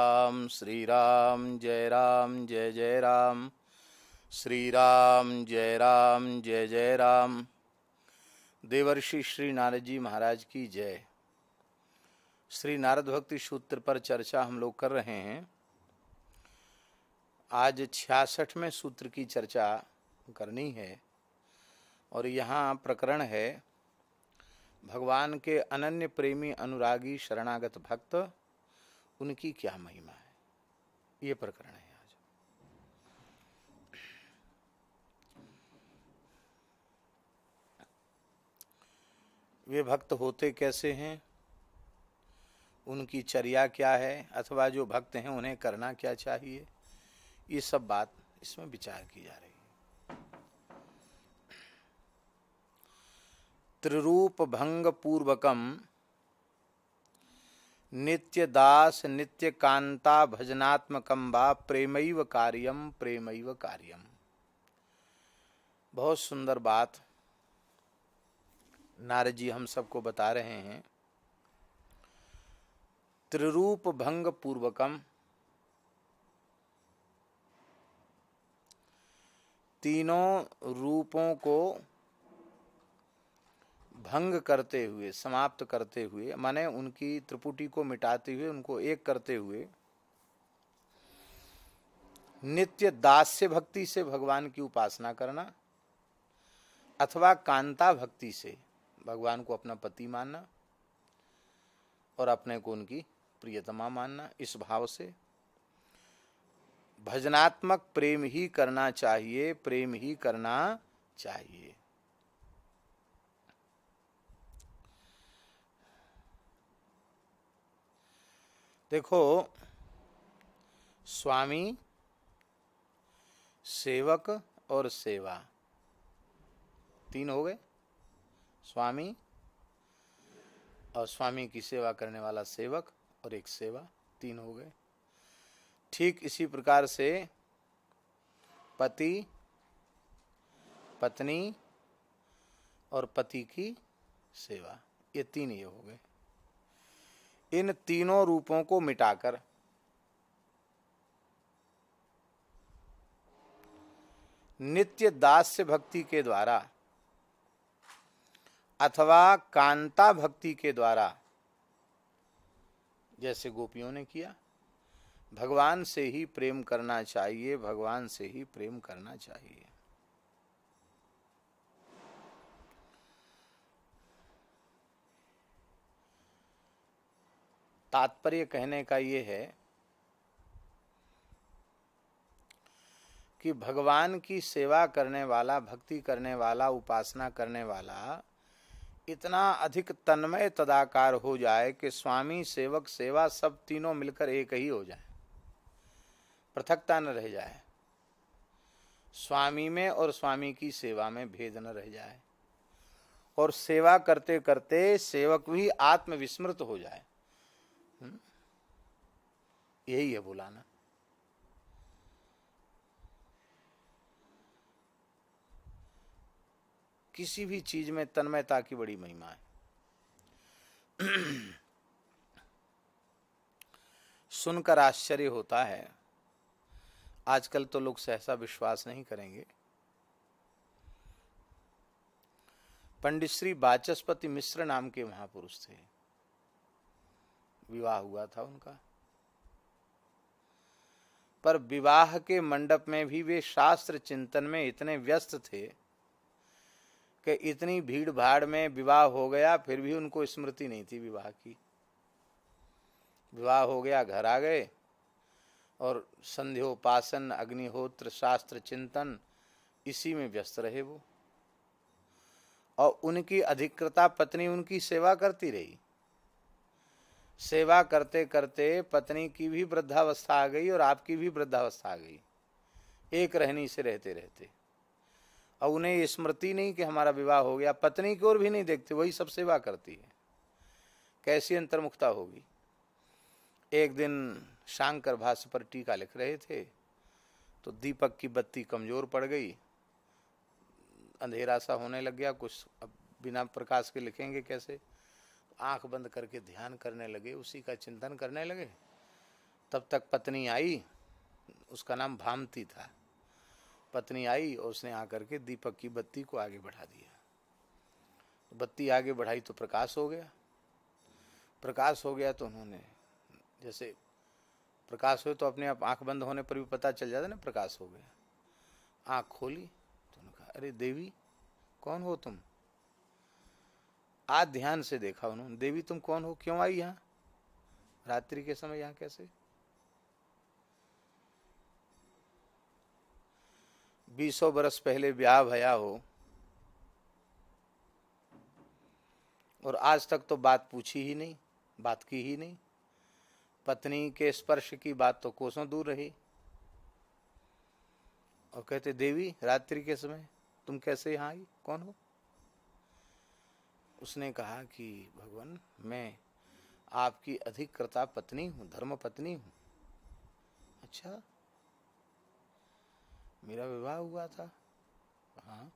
राम श्री राम जय राम जय जय राम श्री राम जय राम जय जय राम देवर्षि श्री नारद जी महाराज की जय श्री नारद भक्ति सूत्र पर चर्चा हम लोग कर रहे हैं आज छियासठवें सूत्र की चर्चा करनी है और यहाँ प्रकरण है भगवान के अनन्य प्रेमी अनुरागी शरणागत भक्त उनकी क्या महिमा है ये प्रकरण है आज वे भक्त होते कैसे हैं उनकी चर्या क्या है अथवा जो भक्त हैं उन्हें करना क्या चाहिए ये सब बात इसमें विचार की जा रही है त्रिरूप भंग पूर्वकम नित्य दास नित्य कांता भजनात्मकम बा प्रेमैव कार्यम प्रेमैव कार्यम बहुत सुंदर बात नारद जी हम सबको बता रहे हैं त्रिरूप भंग पूर्वकम तीनों रूपों को भंग करते हुए समाप्त करते हुए माने उनकी त्रिपुटी को मिटाते हुए उनको एक करते हुए नित्य दास्य भक्ति से भगवान की उपासना करना अथवा कांता भक्ति से भगवान को अपना पति मानना और अपने को उनकी प्रियतमा मानना इस भाव से भजनात्मक प्रेम ही करना चाहिए प्रेम ही करना चाहिए देखो स्वामी सेवक और सेवा तीन हो गए स्वामी और स्वामी की सेवा करने वाला सेवक और एक सेवा तीन हो गए ठीक इसी प्रकार से पति पत्नी और पति की सेवा ये तीन ये हो गए इन तीनों रूपों को मिटाकर नित्य दास्य भक्ति के द्वारा अथवा कांता भक्ति के द्वारा जैसे गोपियों ने किया भगवान से ही प्रेम करना चाहिए भगवान से ही प्रेम करना चाहिए तात्पर्य कहने का ये है कि भगवान की सेवा करने वाला भक्ति करने वाला उपासना करने वाला इतना अधिक तन्मय तदाकार हो जाए कि स्वामी सेवक सेवा सब तीनों मिलकर एक ही हो जाए पृथकता न रह जाए स्वामी में और स्वामी की सेवा में भेद न रह जाए और सेवा करते करते सेवक भी आत्मविस्मृत हो जाए यही है बुलाना किसी भी चीज में तन्मयता की बड़ी महिमा है सुनकर आश्चर्य होता है आजकल तो लोग सहसा विश्वास नहीं करेंगे पंडित श्री वाचस्पति मिश्र नाम के महापुरुष थे विवाह हुआ था उनका पर विवाह के मंडप में भी वे शास्त्र चिंतन में इतने व्यस्त थे कि इतनी भीड़ भाड़ में विवाह हो गया फिर भी उनको स्मृति नहीं थी विवाह की विवाह हो गया घर आ गए और संध्योपासन अग्निहोत्र शास्त्र चिंतन इसी में व्यस्त रहे वो और उनकी अधिकृता पत्नी उनकी सेवा करती रही सेवा करते करते पत्नी की भी वृद्धावस्था आ गई और आपकी भी वृद्धावस्था आ गई एक रहनी से रहते रहते और उन्हें स्मृति नहीं कि हमारा विवाह हो गया पत्नी की ओर भी नहीं देखते वही सब सेवा करती है कैसी अंतर्मुखता होगी एक दिन शांकर भाष्य पर टीका लिख रहे थे तो दीपक की बत्ती कमज़ोर पड़ गई अंधेरा सा होने लग गया कुछ अब बिना प्रकाश के लिखेंगे कैसे आंख बंद करके ध्यान करने लगे उसी का चिंतन करने लगे तब तक पत्नी आई उसका नाम भामती था पत्नी आई और उसने आकर के दीपक की बत्ती को आगे बढ़ा दिया बत्ती आगे बढ़ाई तो प्रकाश हो गया प्रकाश हो गया तो उन्होंने जैसे प्रकाश हो तो अपने आप आंख बंद होने पर भी पता चल जाता ना प्रकाश हो गया आंख खोली तो उन्होंने कहा अरे देवी कौन हो तुम आज ध्यान से देखा उन्होंने देवी तुम कौन हो क्यों आई यहाँ रात्रि के समय यहाँ कैसे बीसों बरस पहले ब्याह भया हो और आज तक तो बात पूछी ही नहीं बात की ही नहीं पत्नी के स्पर्श की बात तो कोसों दूर रही और कहते देवी रात्रि के समय तुम कैसे यहाँ आई कौन हो उसने कहा कि भगवान मैं आपकी अधिकृता पत्नी हूँ धर्म पत्नी हूँ अच्छा मेरा विवाह हुआ था हाँ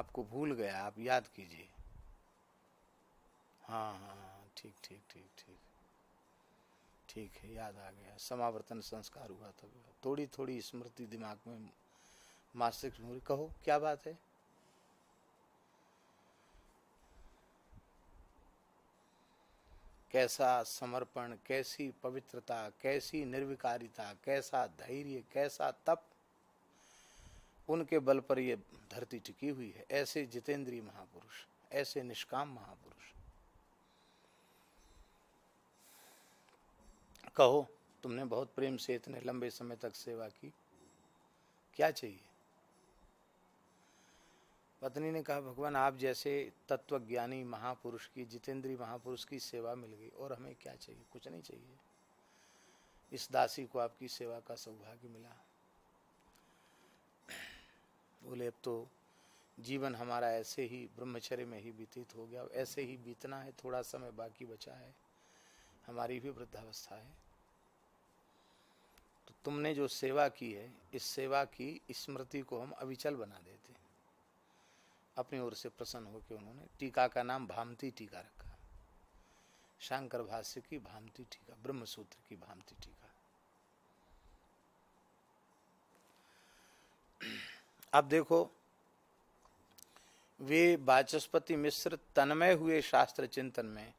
आपको भूल गया आप याद कीजिए हाँ हाँ, हाँ ठीक ठीक ठीक ठीक ठीक है याद आ गया समावर्तन संस्कार हुआ था थोड़ी थोड़ी स्मृति दिमाग में मासिक कहो क्या बात है कैसा समर्पण कैसी पवित्रता कैसी निर्विकारिता कैसा धैर्य कैसा तप उनके बल पर ये धरती टिकी हुई है ऐसे जितेंद्रीय महापुरुष ऐसे निष्काम महापुरुष कहो तुमने बहुत प्रेम से इतने लंबे समय तक सेवा की क्या चाहिए पत्नी ने कहा भगवान आप जैसे तत्वज्ञानी महापुरुष की जितेंद्रीय महापुरुष की सेवा मिल गई और हमें क्या चाहिए कुछ नहीं चाहिए इस दासी को आपकी सेवा का सौभाग्य मिला बोले अब तो जीवन हमारा ऐसे ही ब्रह्मचर्य में ही व्यतीत हो गया ऐसे ही बीतना है थोड़ा समय बाकी बचा है हमारी भी वृद्धावस्था है तो तुमने जो सेवा की है इस सेवा की स्मृति को हम अविचल बना देते हैं अपनी ओर से प्रसन्न होकर उन्होंने टीका का नाम भामती टीका रखा शंकर भाष्य की भामती टीका ब्रह्मसूत्र की भामती टीका अब देखो वे वाचस्पति मिश्र तन्मय हुए शास्त्र चिंतन में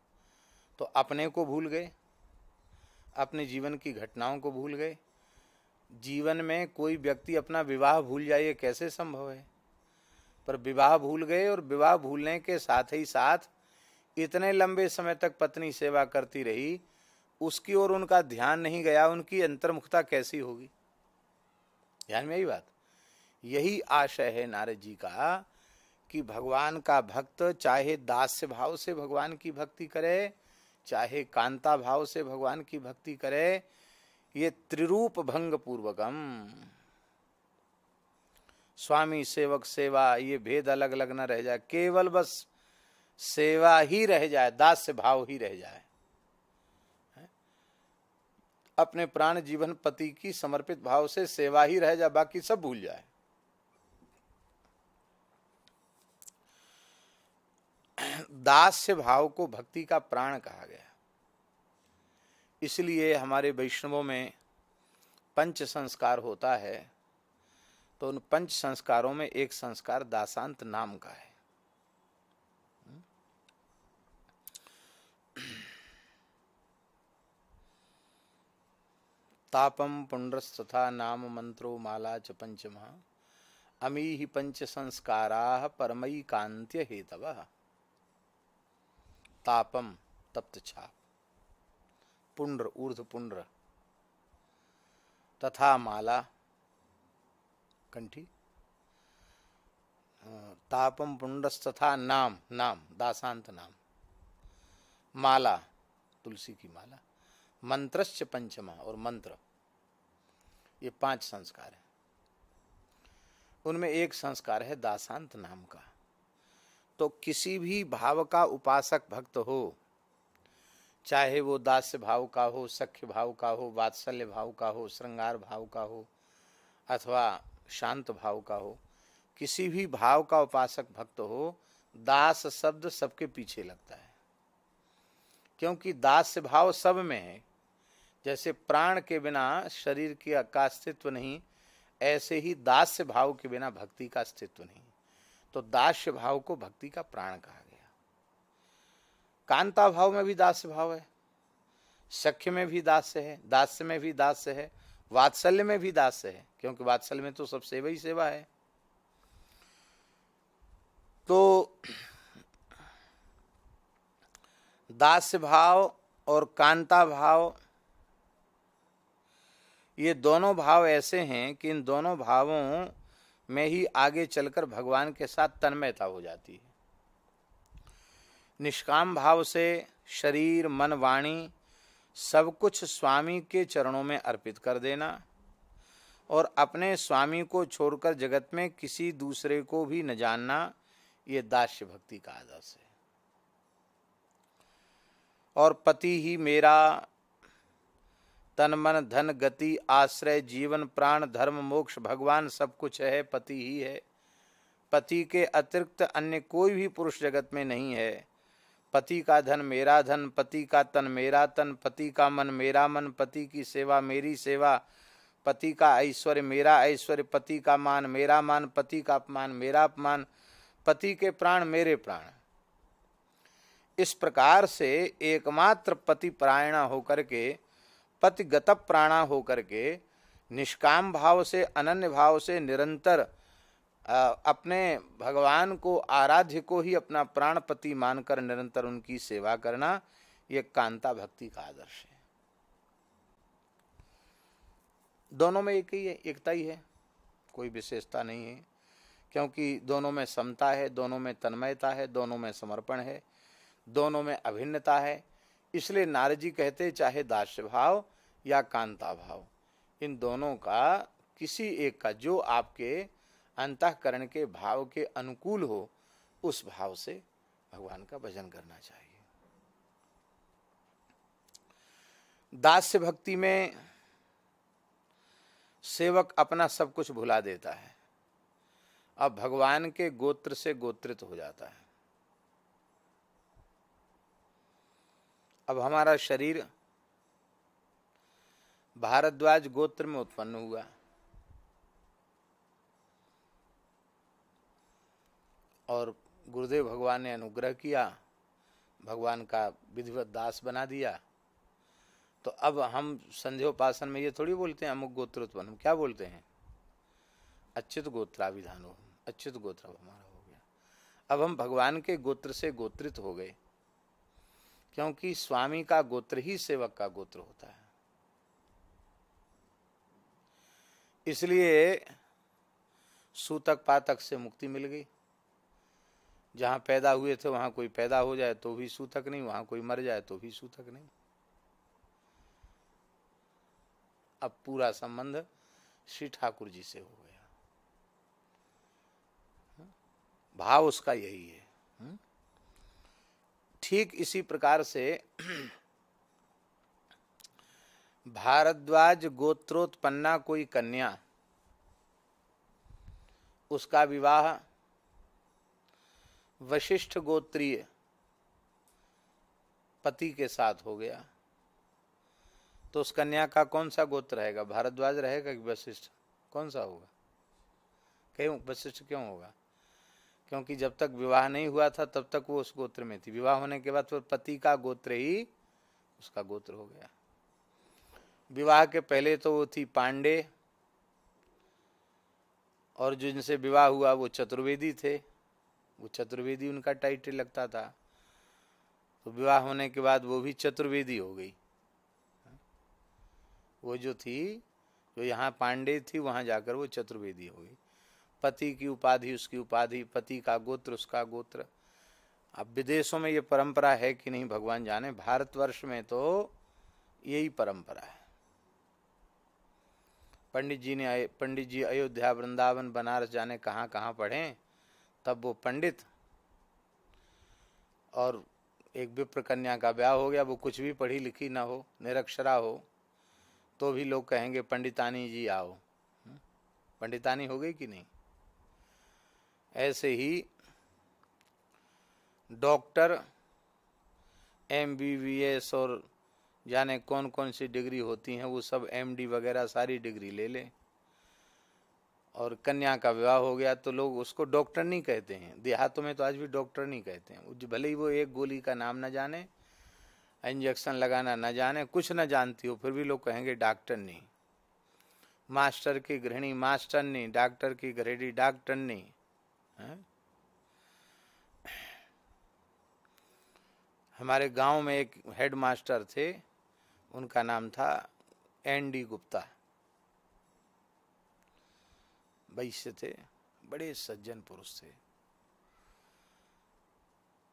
तो अपने को भूल गए अपने जीवन की घटनाओं को भूल गए जीवन में कोई व्यक्ति अपना विवाह भूल जाए कैसे संभव है पर विवाह भूल गए और विवाह भूलने के साथ ही साथ इतने लंबे समय तक पत्नी सेवा करती रही उसकी ओर उनका ध्यान नहीं गया उनकी अंतर्मुखता कैसी होगी ध्यान में यही बात यही आशय है नारद जी का कि भगवान का भक्त चाहे दास्य भाव से भगवान की भक्ति करे चाहे कांता भाव से भगवान की भक्ति करे ये त्रिरूप भंग पूर्वकम स्वामी सेवक सेवा ये भेद अलग अलग न रह जाए केवल बस सेवा ही रह जाए दास्य भाव ही रह जाए अपने प्राण जीवन पति की समर्पित भाव से सेवा ही रह जाए बाकी सब भूल जाए दास्य भाव को भक्ति का प्राण कहा गया इसलिए हमारे वैष्णवों में पंच संस्कार होता है तो उन पंच संस्कारों में एक संस्कार दासांत नाम का है तापम पुण्ड्रस्तथा नाम मंत्रो माला च पंचम अमी ही पंच संस्कारा परमयी कांत्य हेतव तापम तप्त छाप पुण्र ऊर्ध पुण्र तथा माला कंठी तापम पुंडस्तथा नाम नाम दासांत नाम माला तुलसी की माला मंत्रस्य पंचमा और मंत्र ये पांच संस्कार हैं उनमें एक संस्कार है दासांत नाम का तो किसी भी भाव का उपासक भक्त हो चाहे वो दास्य भाव का हो सख्य भाव का हो वात्सल्य भाव का हो श्रृंगार भाव का हो अथवा शांत भाव का हो किसी भी भाव का उपासक भक्त हो दास शब्द सबके पीछे लगता है क्योंकि दास भाव सब में है जैसे प्राण के बिना शरीर की का अस्तित्व नहीं ऐसे ही दास्य भाव के बिना भक्ति का अस्तित्व नहीं तो दास्य भाव को भक्ति का प्राण कहा गया कांता भाव में भी दास्य भाव है सख्य में भी दास्य है दास्य में भी दास्य है वात्सल्य में भी दास्य है क्योंकि वात्सल में तो सब सेवा ही सेवा है तो दास भाव और कांता भाव ये दोनों भाव ऐसे हैं कि इन दोनों भावों में ही आगे चलकर भगवान के साथ तन्मयता हो जाती है निष्काम भाव से शरीर मन वाणी सब कुछ स्वामी के चरणों में अर्पित कर देना और अपने स्वामी को छोड़कर जगत में किसी दूसरे को भी न जानना ये दास्य भक्ति का आदर्श है और पति ही मेरा तन मन धन गति आश्रय जीवन प्राण धर्म मोक्ष भगवान सब कुछ है पति ही है पति के अतिरिक्त अन्य कोई भी पुरुष जगत में नहीं है पति का धन मेरा धन पति का तन मेरा तन पति का मन मेरा मन पति की सेवा मेरी सेवा पति का ऐश्वर्य मेरा ऐश्वर्य पति का मान मेरा मान पति का अपमान मेरा अपमान पति के प्राण मेरे प्राण इस प्रकार से एकमात्र पति प्रायणा होकर के पति गत प्राणा होकर के निष्काम भाव से अनन्य भाव से निरंतर अपने भगवान को आराध्य को ही अपना प्राणपति मानकर निरंतर उनकी सेवा करना ये कांता भक्ति का आदर्श है दोनों में एक ही है एकता ही है कोई विशेषता नहीं है क्योंकि दोनों में समता है दोनों में तन्मयता है दोनों में समर्पण है दोनों में अभिन्नता है इसलिए नारद जी कहते चाहे दास्य भाव या कांता भाव इन दोनों का किसी एक का जो आपके अंतकरण के भाव के अनुकूल हो उस भाव से भगवान का भजन करना चाहिए दास्य भक्ति में सेवक अपना सब कुछ भुला देता है अब भगवान के गोत्र से गोत्रित हो जाता है अब हमारा शरीर भारद्वाज गोत्र में उत्पन्न हुआ और गुरुदेव भगवान ने अनुग्रह किया भगवान का विधिवत दास बना दिया तो अब हम संध्योपासन में ये थोड़ी बोलते हैं अमुक उत्पन्न हम क्या बोलते हैं अच्युत गोत्राभिधान हो अच्युत गोत्र हमारा हो गया अब हम भगवान के गोत्र से गोत्रित हो गए क्योंकि स्वामी का गोत्र ही सेवक का गोत्र होता है इसलिए सूतक पातक से मुक्ति मिल गई जहाँ पैदा हुए थे वहाँ कोई पैदा हो जाए तो भी सूतक नहीं वहाँ कोई मर जाए तो भी सूतक नहीं अब पूरा संबंध श्री ठाकुर जी से हो गया हाँ? भाव उसका यही है हाँ? ठीक इसी प्रकार से भारद्वाज गोत्रोत्पन्ना कोई कन्या उसका विवाह वशिष्ठ गोत्रीय पति के साथ हो गया तो उस कन्या का कौन सा गोत्र रहेगा भारद्वाज रहेगा कि वशिष्ठ कौन सा होगा क्यों वशिष्ठ क्यों होगा क्योंकि जब तक विवाह नहीं हुआ था तब तक वो उस गोत्र में थी विवाह होने के बाद फिर पति का गोत्र ही उसका गोत्र हो गया विवाह के पहले तो वो थी पांडे और जिनसे विवाह हुआ वो चतुर्वेदी थे वो चतुर्वेदी उनका टाइटल लगता था तो विवाह होने के बाद वो भी चतुर्वेदी हो गई वो जो थी जो यहाँ पांडे थी वहाँ जाकर वो चतुर्वेदी हो गई पति की उपाधि उसकी उपाधि पति का गोत्र उसका गोत्र अब विदेशों में ये परंपरा है कि नहीं भगवान जाने भारतवर्ष में तो यही परंपरा है पंडित जी ने पंडित जी अयोध्या वृंदावन बनारस जाने कहाँ कहाँ पढ़े तब वो पंडित और एक विप्र कन्या का ब्याह हो गया वो कुछ भी पढ़ी लिखी ना हो निरक्षरा हो तो भी लोग कहेंगे पंडितानी जी आओ हम्म? पंडितानी हो गई कि नहीं ऐसे ही doctor M B B S और जाने कौन कौन सी डिग्री होती हैं वो सब एम डी वगैरह सारी डिग्री ले ले और कन्या का विवाह हो गया तो लोग उसको डॉक्टर नहीं कहते हैं देहातों में तो आज भी डॉक्टर नहीं कहते हैं भले ही वो एक गोली का नाम ना जाने इंजेक्शन लगाना न जाने कुछ न जानती हो फिर भी लोग कहेंगे डॉक्टर नहीं मास्टर की गृहिणी मास्टर नहीं डॉक्टर की गृहिणी डॉक्टर नहीं हमारे गांव में एक हेड मास्टर थे उनका नाम था एन डी गुप्ता वैश्य थे बड़े सज्जन पुरुष थे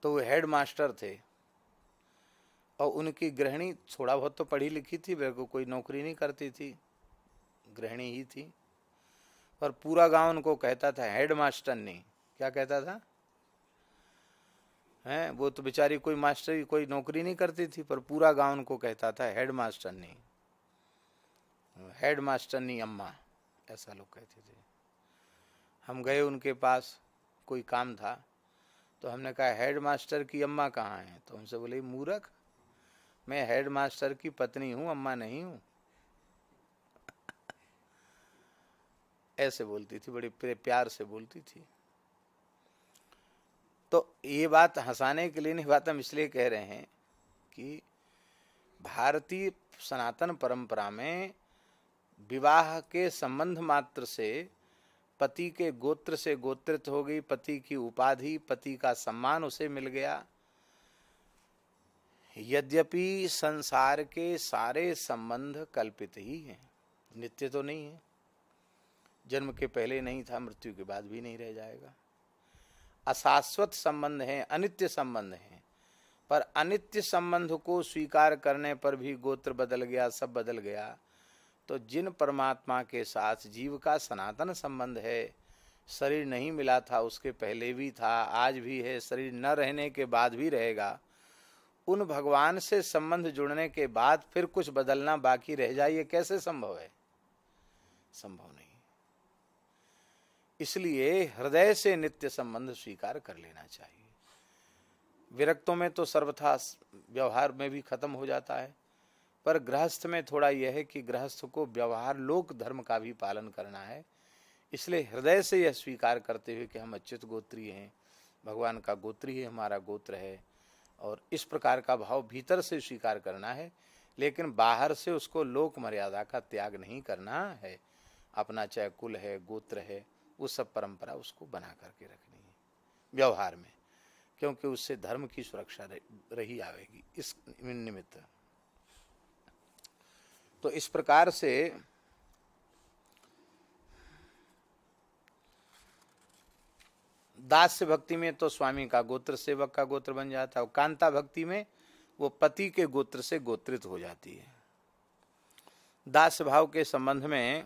तो वो हेड मास्टर थे और उनकी गृहिणी थोड़ा बहुत तो पढ़ी लिखी थी मेरे को कोई नौकरी नहीं करती थी गृहिणी ही थी और पूरा गांव उनको कहता था हेड मास्टर ने क्या कहता था हैं वो तो बेचारी कोई मास्टर कोई नौकरी नहीं करती थी पर पूरा गांव उनको कहता था हेड मास्टर ने हेड मास्टर नहीं अम्मा ऐसा लोग कहते थे हम गए उनके पास कोई काम था तो हमने कहा हेड मास्टर की अम्मा कहाँ हैं तो हमसे बोले मूरख मैं हेड मास्टर की पत्नी हूं अम्मा नहीं हूं ऐसे बोलती थी बड़े प्यार से बोलती थी तो ये बात हंसाने के लिए नहीं बात हम इसलिए कह रहे हैं कि भारतीय सनातन परंपरा में विवाह के संबंध मात्र से पति के गोत्र से गोत्रित हो गई पति की उपाधि पति का सम्मान उसे मिल गया यद्यपि संसार के सारे संबंध कल्पित ही हैं नित्य तो नहीं है जन्म के पहले नहीं था मृत्यु के बाद भी नहीं रह जाएगा अशाश्वत संबंध हैं अनित्य संबंध हैं पर अनित्य संबंध को स्वीकार करने पर भी गोत्र बदल गया सब बदल गया तो जिन परमात्मा के साथ जीव का सनातन संबंध है शरीर नहीं मिला था उसके पहले भी था आज भी है शरीर न रहने के बाद भी रहेगा उन भगवान से संबंध जुड़ने के बाद फिर कुछ बदलना बाकी रह जाए कैसे संभव है संभव नहीं इसलिए हृदय से नित्य संबंध स्वीकार कर लेना चाहिए विरक्तों में तो सर्वथा व्यवहार में भी खत्म हो जाता है पर गृहस्थ में थोड़ा यह है कि गृहस्थ को व्यवहार लोक धर्म का भी पालन करना है इसलिए हृदय से यह स्वीकार करते हुए कि हम अच्युत गोत्री हैं भगवान का गोत्री ही हमारा गोत्र है और इस प्रकार का भाव भीतर से स्वीकार करना है लेकिन बाहर से उसको लोक मर्यादा का त्याग नहीं करना है अपना चाहे कुल है गोत्र है वो सब परंपरा उसको बना करके रखनी है व्यवहार में क्योंकि उससे धर्म की सुरक्षा रही आवेगी इस निमित्त तो इस प्रकार से दास भक्ति में तो स्वामी का गोत्र सेवक का गोत्र बन जाता है और कांता भक्ति में वो पति के गोत्र से गोत्रित हो जाती है दास भाव के संबंध में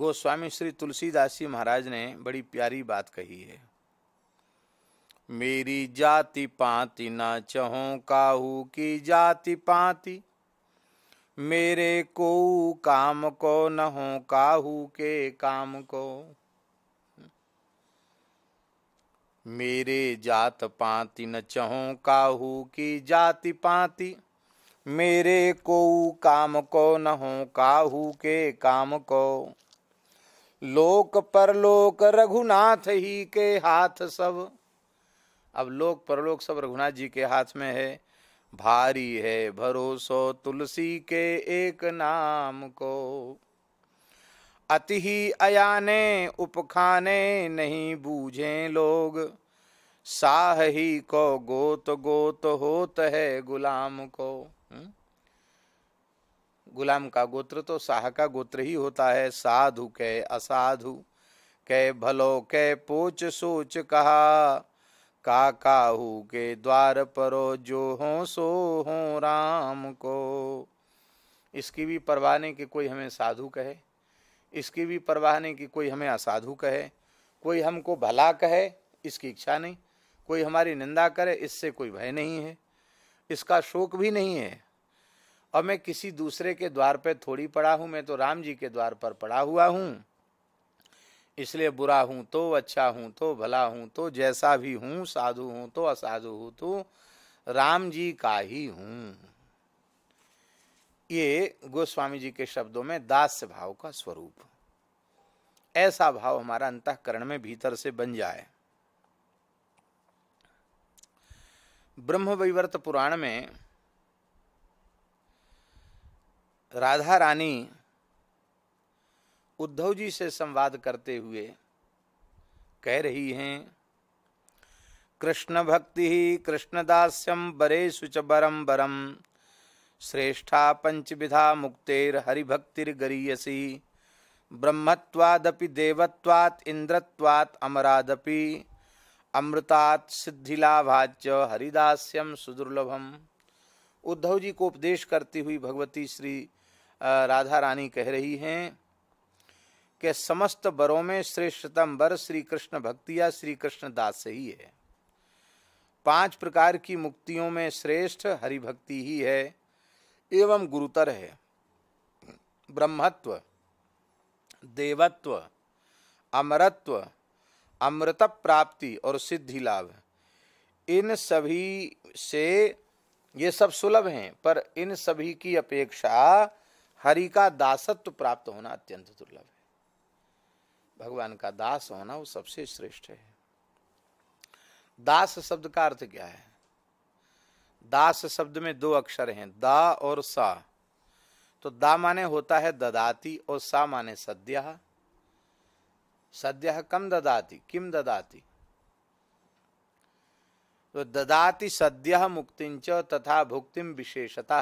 गोस्वामी श्री तुलसीदास जी महाराज ने बड़ी प्यारी बात कही है मेरी जाति पाति ना चहो काहू की जाति पाति मेरे को काम को न हो काहू के काम को मेरे जात पाति न चहो काहू की जाति पाति मेरे को काम को न हो काहू के काम को लोक परलोक रघुनाथ ही के हाथ सब अब लोक परलोक सब रघुनाथ जी के हाथ में है भारी है भरोसो तुलसी के एक नाम को अति ही अयाने उपखाने नहीं बूझे लोग साह ही को गोत गोत होत है गुलाम को हुँ? हम्म? गुलाम का गोत्र तो साह का गोत्र ही होता है साधु के असाधु के भलो के पोच सोच कहा का काहू के द्वार परो जो हो सो हो राम को इसकी भी परवाह नहीं कि कोई हमें साधु कहे इसकी भी परवाह नहीं कि कोई हमें असाधु कहे कोई हमको भला कहे इसकी इच्छा नहीं कोई हमारी निंदा करे इससे कोई भय नहीं है इसका शोक भी नहीं है और मैं किसी दूसरे के द्वार पर थोड़ी पड़ा हूँ मैं तो राम जी के द्वार पर पड़ा हुआ हूँ इसलिए बुरा हूँ तो अच्छा हूँ तो भला हूँ तो जैसा भी हूँ साधु हूँ तो असाधु हूँ तो राम जी का ही हूँ ये गोस्वामी जी के शब्दों में दास्य भाव का स्वरूप ऐसा भाव हमारा अंतकरण में भीतर से बन जाए ब्रह्म वैवर्त पुराण में राधा रानी उद्धव जी से संवाद करते हुए कह रही हैं कृष्ण भक्ति कृष्णदास्यम बरे सुच बरम बरम श्रेष्ठा पंचविधा मुक्तेर्हरिभक्तिर्गरीयसी ब्रह्मत्वादपि देवत्वात् इंद्रत्वात् अमरादपि अमृतात् सिद्धिलाभाच हरिदास्यम सुदुर्लभम उद्धव जी को उपदेश करती हुई भगवती श्री राधा रानी कह रही हैं कि समस्त वरों में श्रेष्ठतम वर श्री कृष्ण भक्तिया श्री कृष्ण दास ही है पांच प्रकार की मुक्तियों में श्रेष्ठ हरिभक्ति ही है एवं गुरुतर है ब्रह्मत्व देवत्व अमरत्व अमृत प्राप्ति और सिद्धि लाभ इन सभी से ये सब सुलभ हैं पर इन सभी की अपेक्षा हरि का दासत्व प्राप्त होना अत्यंत दुर्लभ है भगवान का दास होना वो सबसे श्रेष्ठ है दास शब्द का अर्थ क्या है दास शब्द में दो अक्षर हैं दा और सा तो दा माने होता है ददाती और सा माने सद्य सद्य कम ददाती किम ददाती तो ददाति सद्य मुक्तिंच तथा भुक्तिम विशेषता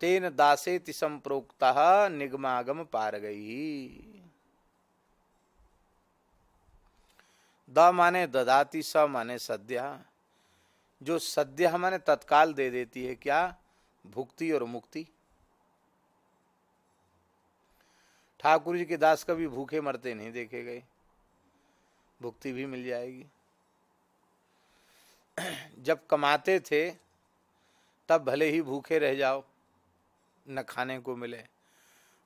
तेन दासे संप्रोक्ता निगमागम पार गई द माने ददाति स माने सद्या जो सद्य हमारे तत्काल दे देती है क्या भुक्ति और मुक्ति ठाकुर जी के दास कभी भूखे मरते नहीं देखे गए भुक्ति भी मिल जाएगी जब कमाते थे तब भले ही भूखे रह जाओ न खाने को मिले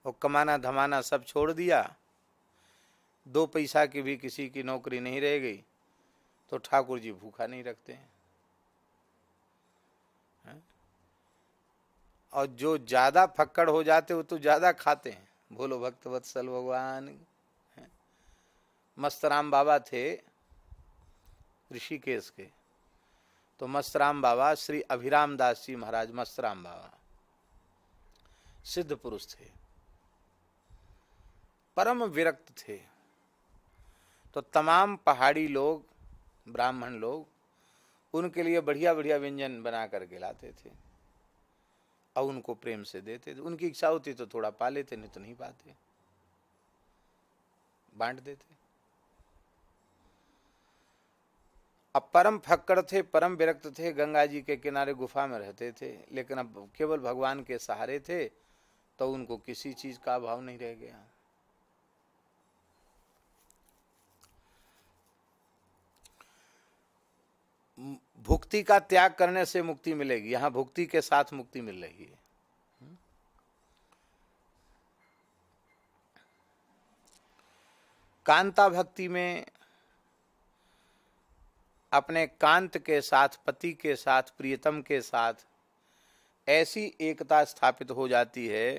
और कमाना धमाना सब छोड़ दिया दो पैसा की भी किसी की नौकरी नहीं रह गई तो ठाकुर जी भूखा नहीं रखते हैं हाँ? और जो ज़्यादा फक्कड़ हो जाते वो तो ज़्यादा खाते हैं भोलो भक्त वत्सल भगवान हाँ? मस्तराम बाबा थे ऋषिकेश के तो मस्तराम बाबा श्री अभिराम दास जी महाराज मस्तराम बाबा सिद्ध पुरुष थे परम विरक्त थे तो तमाम पहाड़ी लोग ब्राह्मण लोग उनके लिए बढ़िया बढ़िया व्यंजन बना करके लाते थे और उनको प्रेम से देते थे उनकी इच्छा होती तो थोड़ा पा लेते नहीं तो नहीं पाते बांट देते अब परम फक्कड़ थे परम विरक्त थे गंगा जी के किनारे गुफा में रहते थे लेकिन अब केवल भगवान के सहारे थे तो उनको किसी चीज का अभाव नहीं रह गया भुक्ति का त्याग करने से मुक्ति मिलेगी यहां भुक्ति के साथ मुक्ति मिल रही है कांता भक्ति में अपने कांत के साथ पति के साथ प्रियतम के साथ ऐसी एकता स्थापित हो जाती है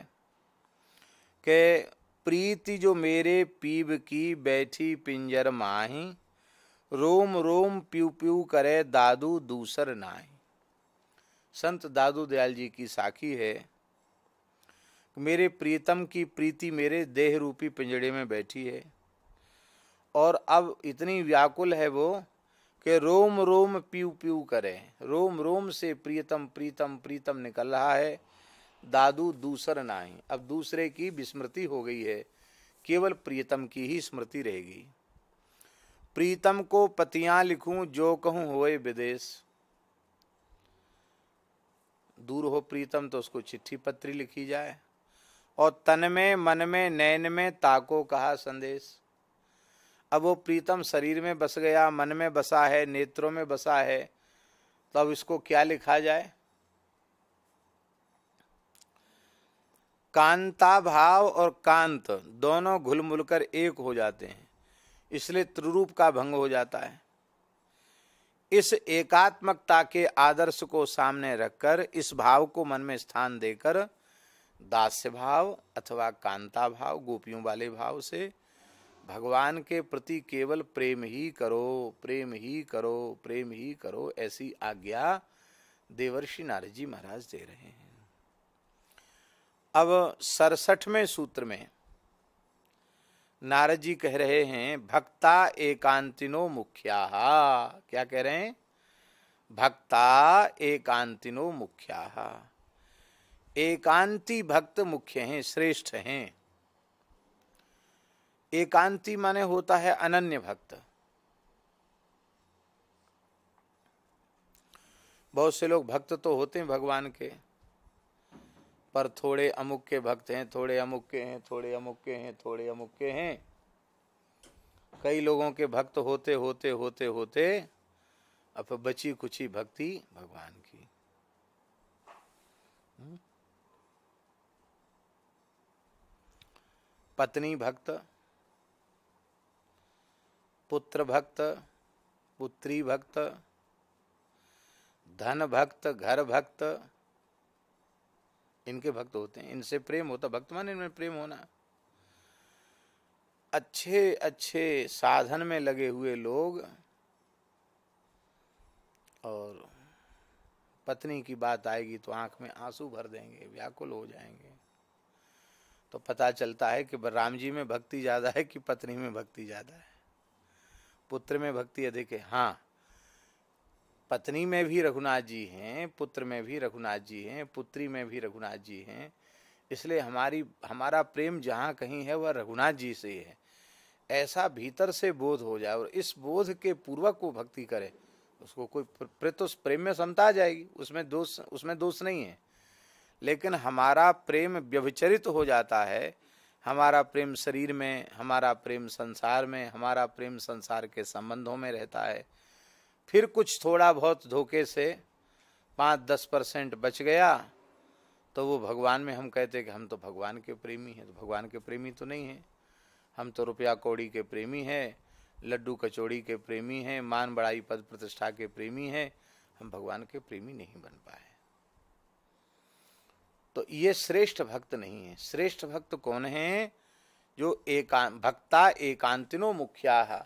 कि प्रीति जो मेरे पीब की बैठी पिंजर माही रोम रोम प्यू प्यू करे दादू दूसर नाय संत दादू दयाल जी की साखी है मेरे प्रीतम की प्रीति मेरे देह रूपी पिंजड़े में बैठी है और अब इतनी व्याकुल है वो कि रोम रोम प्यू प्यू करे रोम रोम से प्रीतम प्रीतम प्रीतम निकल रहा है दादू दूसर नाही अब दूसरे की विस्मृति हो गई है केवल प्रियतम की ही स्मृति रहेगी प्रीतम को पतियां लिखूं जो कहूं होए विदेश दूर हो प्रीतम तो उसको चिट्ठी पत्री लिखी जाए और तन में मन में नैन में ताको कहा संदेश अब वो प्रीतम शरीर में बस गया मन में बसा है नेत्रों में बसा है तो अब इसको क्या लिखा जाए कांता भाव और कांत दोनों घुल मुल एक हो जाते हैं इसलिए त्रिरूप का भंग हो जाता है इस एकात्मकता के आदर्श को सामने रखकर इस भाव को मन में स्थान देकर दास्य भाव अथवा कांता भाव गोपियों वाले भाव से भगवान के प्रति केवल प्रेम ही करो प्रेम ही करो प्रेम ही करो ऐसी आज्ञा देवर्षि नारजी महाराज दे रहे हैं अब सड़सठवें सूत्र में नारद जी कह रहे हैं भक्ता एकांतिनो मुख्या क्या कह रहे हैं भक्ता एकांतिनो मुख्या एकांति भक्त मुख्य हैं श्रेष्ठ हैं एकांति माने होता है अनन्य भक्त बहुत से लोग भक्त तो होते हैं भगवान के पर थोड़े अमुक के भक्त हैं थोड़े अमुक के हैं थोड़े अमुक के हैं थोड़े अमुक के हैं कई लोगों के भक्त होते होते होते होते अब बची ही भक्ति भगवान की हम्म। पत्नी भक्त पुत्र भक्त पुत्री भक्त धन भक्त घर भक्त इनके भक्त होते हैं इनसे प्रेम होता भक्त मान इनमें प्रेम होना अच्छे अच्छे साधन में लगे हुए लोग और पत्नी की बात आएगी तो आंख में आंसू भर देंगे व्याकुल हो जाएंगे तो पता चलता है कि राम जी में भक्ति ज़्यादा है कि पत्नी में भक्ति ज़्यादा है पुत्र में भक्ति अधिक है हाँ पत्नी में भी रघुनाथ जी हैं पुत्र में भी रघुनाथ जी हैं पुत्री में भी रघुनाथ जी हैं इसलिए हमारी हमारा प्रेम जहाँ कहीं है वह रघुनाथ जी से है ऐसा भीतर से बोध हो जाए और इस बोध के पूर्वक वो भक्ति करे उसको कोई प्रत तो प्रेम में समता आ जाएगी उसमें दोष उसमें दोष नहीं है लेकिन हमारा प्रेम व्यभिचरित हो जाता है हमारा प्रेम शरीर में हमारा प्रेम संसार में हमारा प्रेम संसार के संबंधों में रहता है फिर कुछ थोड़ा बहुत धोखे से पाँच दस परसेंट बच गया तो वो भगवान में हम कहते कि हम तो भगवान के प्रेमी हैं तो भगवान के प्रेमी तो नहीं हैं हम तो रुपया कौड़ी के प्रेमी हैं लड्डू कचौड़ी के प्रेमी हैं मान बड़ाई पद प्रतिष्ठा के प्रेमी हैं हम भगवान के प्रेमी नहीं बन पाए तो ये श्रेष्ठ भक्त नहीं है श्रेष्ठ भक्त कौन है जो एकांत भक्ता एकांतिनो है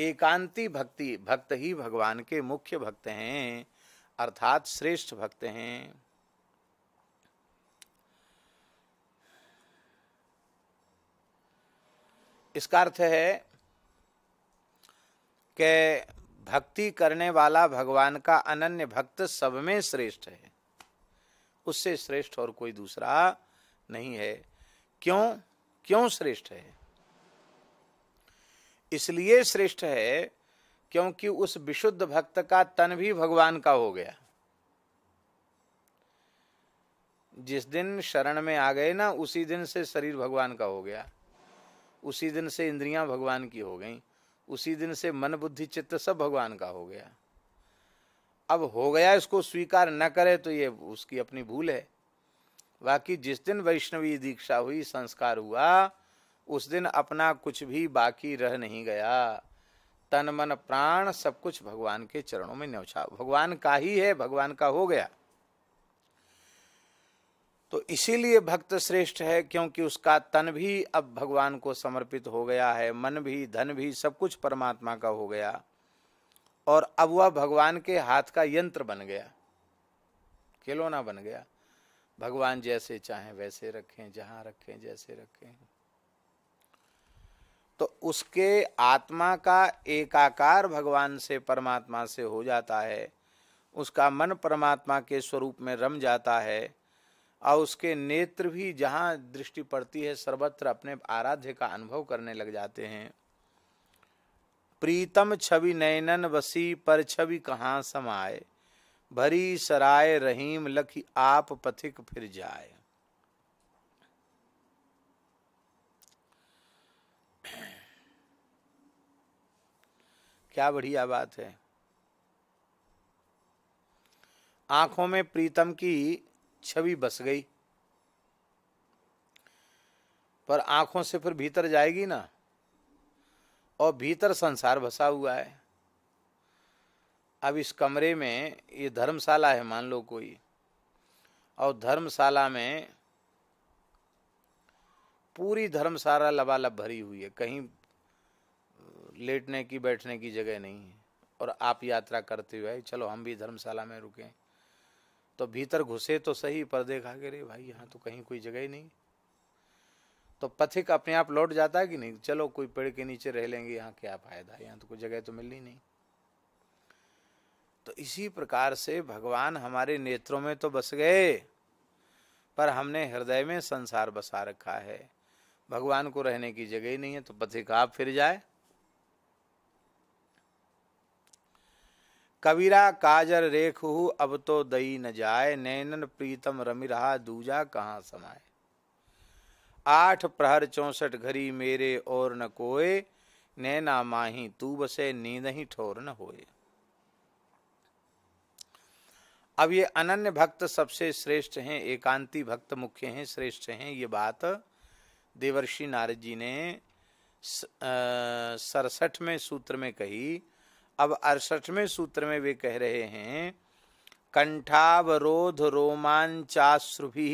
एकांती भक्ति भक्त ही भगवान के मुख्य भक्त हैं अर्थात श्रेष्ठ भक्त हैं इसका अर्थ है कि भक्ति करने वाला भगवान का अनन्य भक्त सब में श्रेष्ठ है उससे श्रेष्ठ और कोई दूसरा नहीं है क्यों क्यों श्रेष्ठ है इसलिए श्रेष्ठ है क्योंकि उस विशुद्ध भक्त का तन भी भगवान का हो गया जिस दिन शरण में आ गए ना उसी दिन से शरीर भगवान का हो गया उसी दिन से इंद्रियां भगवान की हो गई उसी दिन से मन बुद्धि चित्त सब भगवान का हो गया अब हो गया इसको स्वीकार न करे तो ये उसकी अपनी भूल है बाकी जिस दिन वैष्णवी दीक्षा हुई संस्कार हुआ उस दिन अपना कुछ भी बाकी रह नहीं गया तन मन प्राण सब कुछ भगवान के चरणों में न्यौछा भगवान का ही है भगवान का हो गया तो इसीलिए भक्त श्रेष्ठ है क्योंकि उसका तन भी अब भगवान को समर्पित हो गया है मन भी धन भी सब कुछ परमात्मा का हो गया और अब वह भगवान के हाथ का यंत्र बन गया खिलौना बन गया भगवान जैसे चाहें वैसे रखें जहां रखें जैसे रखें तो उसके आत्मा का एकाकार भगवान से परमात्मा से हो जाता है उसका मन परमात्मा के स्वरूप में रम जाता है और उसके नेत्र भी जहाँ दृष्टि पड़ती है सर्वत्र अपने आराध्य का अनुभव करने लग जाते हैं प्रीतम छवि नयनन वसी पर छवि कहाँ समाये भरी सराय रहीम लखी आप पथिक फिर जाए क्या बढ़िया बात है आंखों में प्रीतम की छवि बस गई पर आंखों से फिर भीतर जाएगी ना और भीतर संसार बसा हुआ है अब इस कमरे में ये धर्मशाला है मान लो कोई और धर्मशाला में पूरी धर्मशाला लबालब भरी हुई है कहीं लेटने की बैठने की जगह नहीं है और आप यात्रा करते हुए चलो हम भी धर्मशाला में रुके तो भीतर घुसे तो सही पर देखा कि रे भाई यहाँ तो कहीं कोई जगह ही नहीं तो पथिक अपने आप लौट जाता है कि नहीं चलो कोई पेड़ के नीचे रह लेंगे यहाँ क्या फायदा यहाँ तो कोई जगह तो मिलनी नहीं तो इसी प्रकार से भगवान हमारे नेत्रों में तो बस गए पर हमने हृदय में संसार बसा रखा है भगवान को रहने की जगह ही नहीं है तो पथिक आप फिर जाए कबीरा काजर रेखु अब तो दई न जाए नैनन प्रीतम रमि रहा दूजा कहाँ समाए आठ प्रहर चौसठ घरी मेरे और न कोय नैना माही तू बसे नींद ही ठोर न होए अब ये अनन्य भक्त सबसे श्रेष्ठ हैं एकांती भक्त मुख्य हैं श्रेष्ठ हैं ये बात देवर्षि नारद जी ने में सूत्र में कही अब अड़सठवें सूत्र में वे कह रहे हैं कंठावरोध रोमांचाश्रुभि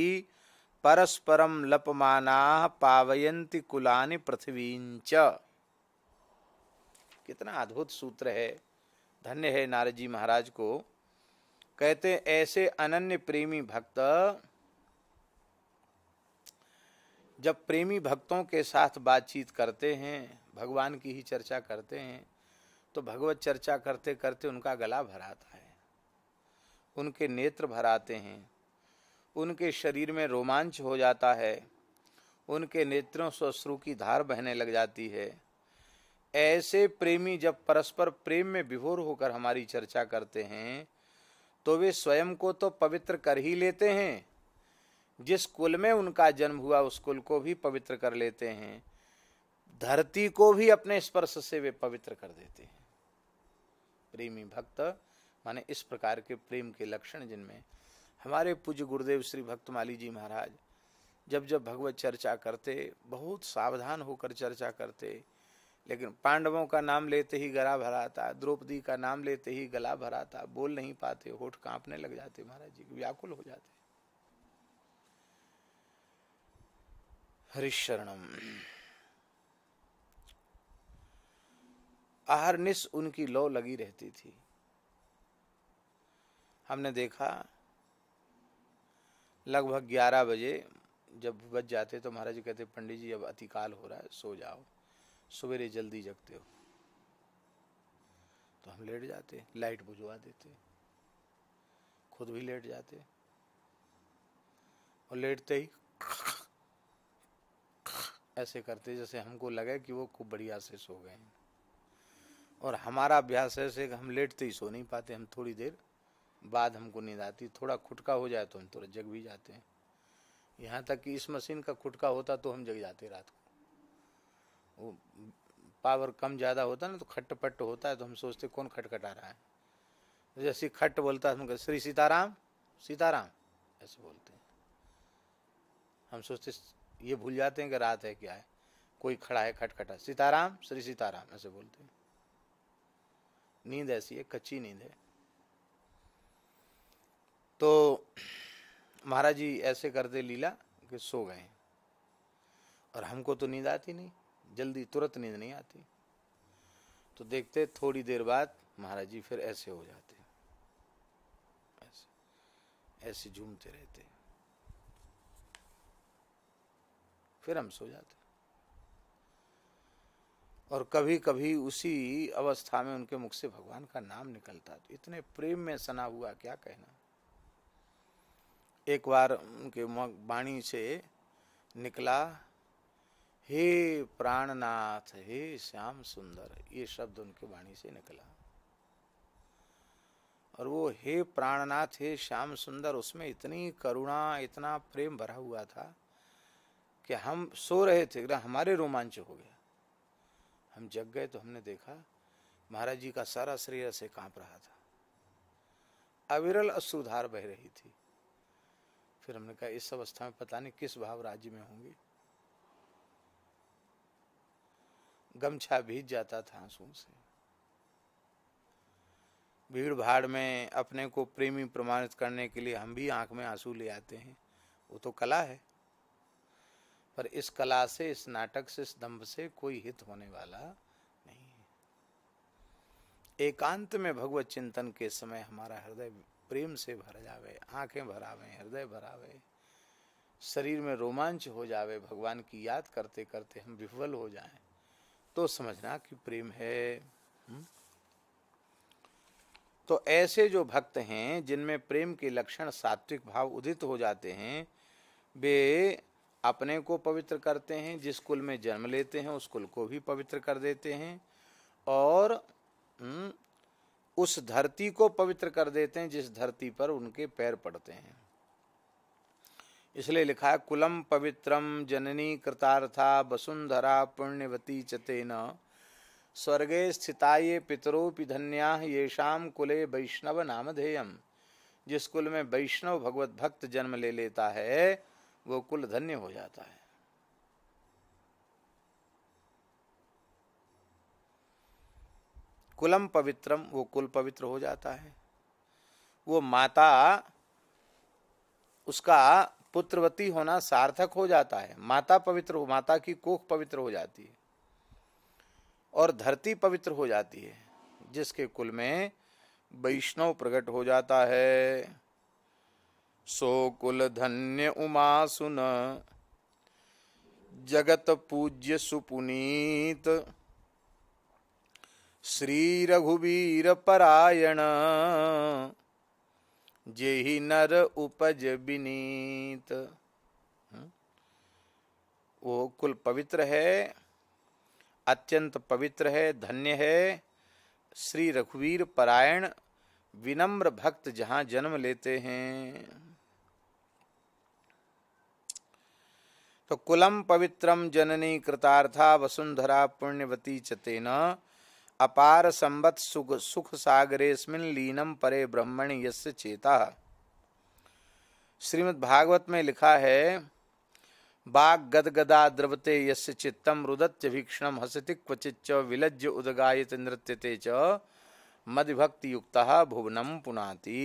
परस्परम लपमाना पावयंती कुलानि पृथ्वींच कितना अद्भुत सूत्र है धन्य है नारद जी महाराज को कहते ऐसे अनन्य प्रेमी भक्त जब प्रेमी भक्तों के साथ बातचीत करते हैं भगवान की ही चर्चा करते हैं तो भगवत चर्चा करते करते उनका गला भराता है उनके नेत्र भराते हैं उनके शरीर में रोमांच हो जाता है उनके नेत्रों से अश्रु की धार बहने लग जाती है ऐसे प्रेमी जब परस्पर प्रेम में विभोर होकर हमारी चर्चा करते हैं तो वे स्वयं को तो पवित्र कर ही लेते हैं जिस कुल में उनका जन्म हुआ उस कुल को भी पवित्र कर लेते हैं धरती को भी अपने स्पर्श से वे पवित्र कर देते हैं प्रेमी भक्त माने इस प्रकार के प्रेम के लक्षण जिनमें हमारे पूज्य गुरुदेव श्री भक्तमाली जी महाराज जब जब भगवत चर्चा करते बहुत सावधान होकर चर्चा करते लेकिन पांडवों का नाम लेते ही गला भराता द्रौपदी का नाम लेते ही गला भराता बोल नहीं पाते होठ कांपने लग जाते महाराज जी व्याकुल हो जाते हरिशरणम अहरनिश उनकी लौ लगी रहती थी हमने देखा लगभग ग्यारह बजे जब बच जाते तो महाराज जी कहते पंडित जी अब अतिकाल हो रहा है सो जाओ सवेरे जल्दी जगते हो तो हम लेट जाते लाइट बुझवा देते खुद भी लेट जाते और लेटते ही ऐसे करते जैसे हमको लगे कि वो खूब बढ़िया से सो गए हैं और हमारा अभ्यास ऐसे कि हम लेटते तो ही सो नहीं पाते हम थोड़ी देर बाद हमको नींद आती थोड़ा खुटका हो जाए तो हम थोड़ा जग भी जाते हैं यहाँ तक कि इस मशीन का खुटका होता तो हम जग जाते रात को वो पावर कम ज़्यादा होता ना तो खटपट होता है तो हम सोचते कौन खटखटा रहा है जैसे खट बोलता है हम श्री सीताराम सीताराम ऐसे बोलते हैं हम सोचते ये भूल जाते हैं कि रात है क्या है कोई खड़ा है खटखटा सीताराम श्री सीताराम ऐसे बोलते हैं नींद ऐसी है कच्ची नींद है तो महाराज जी ऐसे करते लीला कि सो गए और हमको तो नींद आती नहीं जल्दी तुरंत नींद नहीं आती तो देखते थोड़ी देर बाद महाराज जी फिर ऐसे हो जाते ऐसे ऐसे झूमते रहते फिर हम सो जाते और कभी कभी उसी अवस्था में उनके मुख से भगवान का नाम निकलता तो इतने प्रेम में सना हुआ क्या कहना एक बार उनके वाणी से निकला हे प्राणनाथ हे श्याम सुंदर ये शब्द उनके वाणी से निकला और वो हे प्राणनाथ हे श्याम सुंदर उसमें इतनी करुणा इतना प्रेम भरा हुआ था कि हम सो रहे थे हमारे रोमांच हो गया हम जग गए तो हमने देखा महाराज जी का सारा शरीर ऐसे कांप रहा था अविरल अश्रुधार बह रही थी फिर हमने कहा इस अवस्था में पता नहीं किस भाव राज्य में होंगे गमछा भीज जाता था आंसू से भीड़ भाड़ में अपने को प्रेमी प्रमाणित करने के लिए हम भी आंख में आंसू ले आते हैं वो तो कला है पर इस कला से इस नाटक से इस दम्भ से कोई हित होने वाला नहीं है एकांत में भगवत चिंतन के समय हमारा हृदय प्रेम से भर जावे आंखें भरावे हृदय भरावे शरीर में रोमांच हो जावे भगवान की याद करते करते हम विफल हो जाएं तो समझना कि प्रेम है हम्म। तो ऐसे जो भक्त हैं जिनमें प्रेम के लक्षण सात्विक भाव उदित हो जाते हैं वे अपने को पवित्र करते हैं जिस कुल में जन्म लेते हैं उस कुल को भी पवित्र कर देते हैं और हम्म, उस धरती को पवित्र कर देते हैं जिस धरती पर उनके पैर पड़ते हैं इसलिए लिखा है कुलम पवित्रम जननी कृतार्था वसुंधरा पुण्यवती चतेन स्वर्गे स्थिता ये पितरोपि धन्या येषाम कुले वैष्णव नामधेयम जिस कुल में वैष्णव भगवत भक्त जन्म ले लेता है वो कुल धन्य हो जाता है कुलम पवित्रम वो कुल पवित्र हो जाता है वो माता उसका पुत्रवती होना सार्थक हो जाता है माता पवित्र हो माता की कोख पवित्र हो जाती है और धरती पवित्र हो जाती है जिसके कुल में वैष्णव प्रकट हो जाता है सो कुल धन्य उमा सुन जगत पूज्य सुपुनीत श्री रघुवीर परायण जेहि नर उपज विनीत वो कुल पवित्र है अत्यंत पवित्र है धन्य है श्री रघुवीर परायण विनम्र भक्त जहाँ जन्म लेते हैं तो कुलम पवित्रम जननी कृतार्था वसुंधरा पुण्यवती चेन अपार संबत सुख सुख सागरेस्मिन लीनम परे ब्रह्मण यस्य चेता श्रीमद् भागवत में लिखा है बाग गदगदा द्रवते यस्य चित्तम रुदत्य भीक्षणम हसति क्वचिच्च विलज्ज उदगायत नृत्यते च मदिभक्ति युक्त भुवनम पुनाति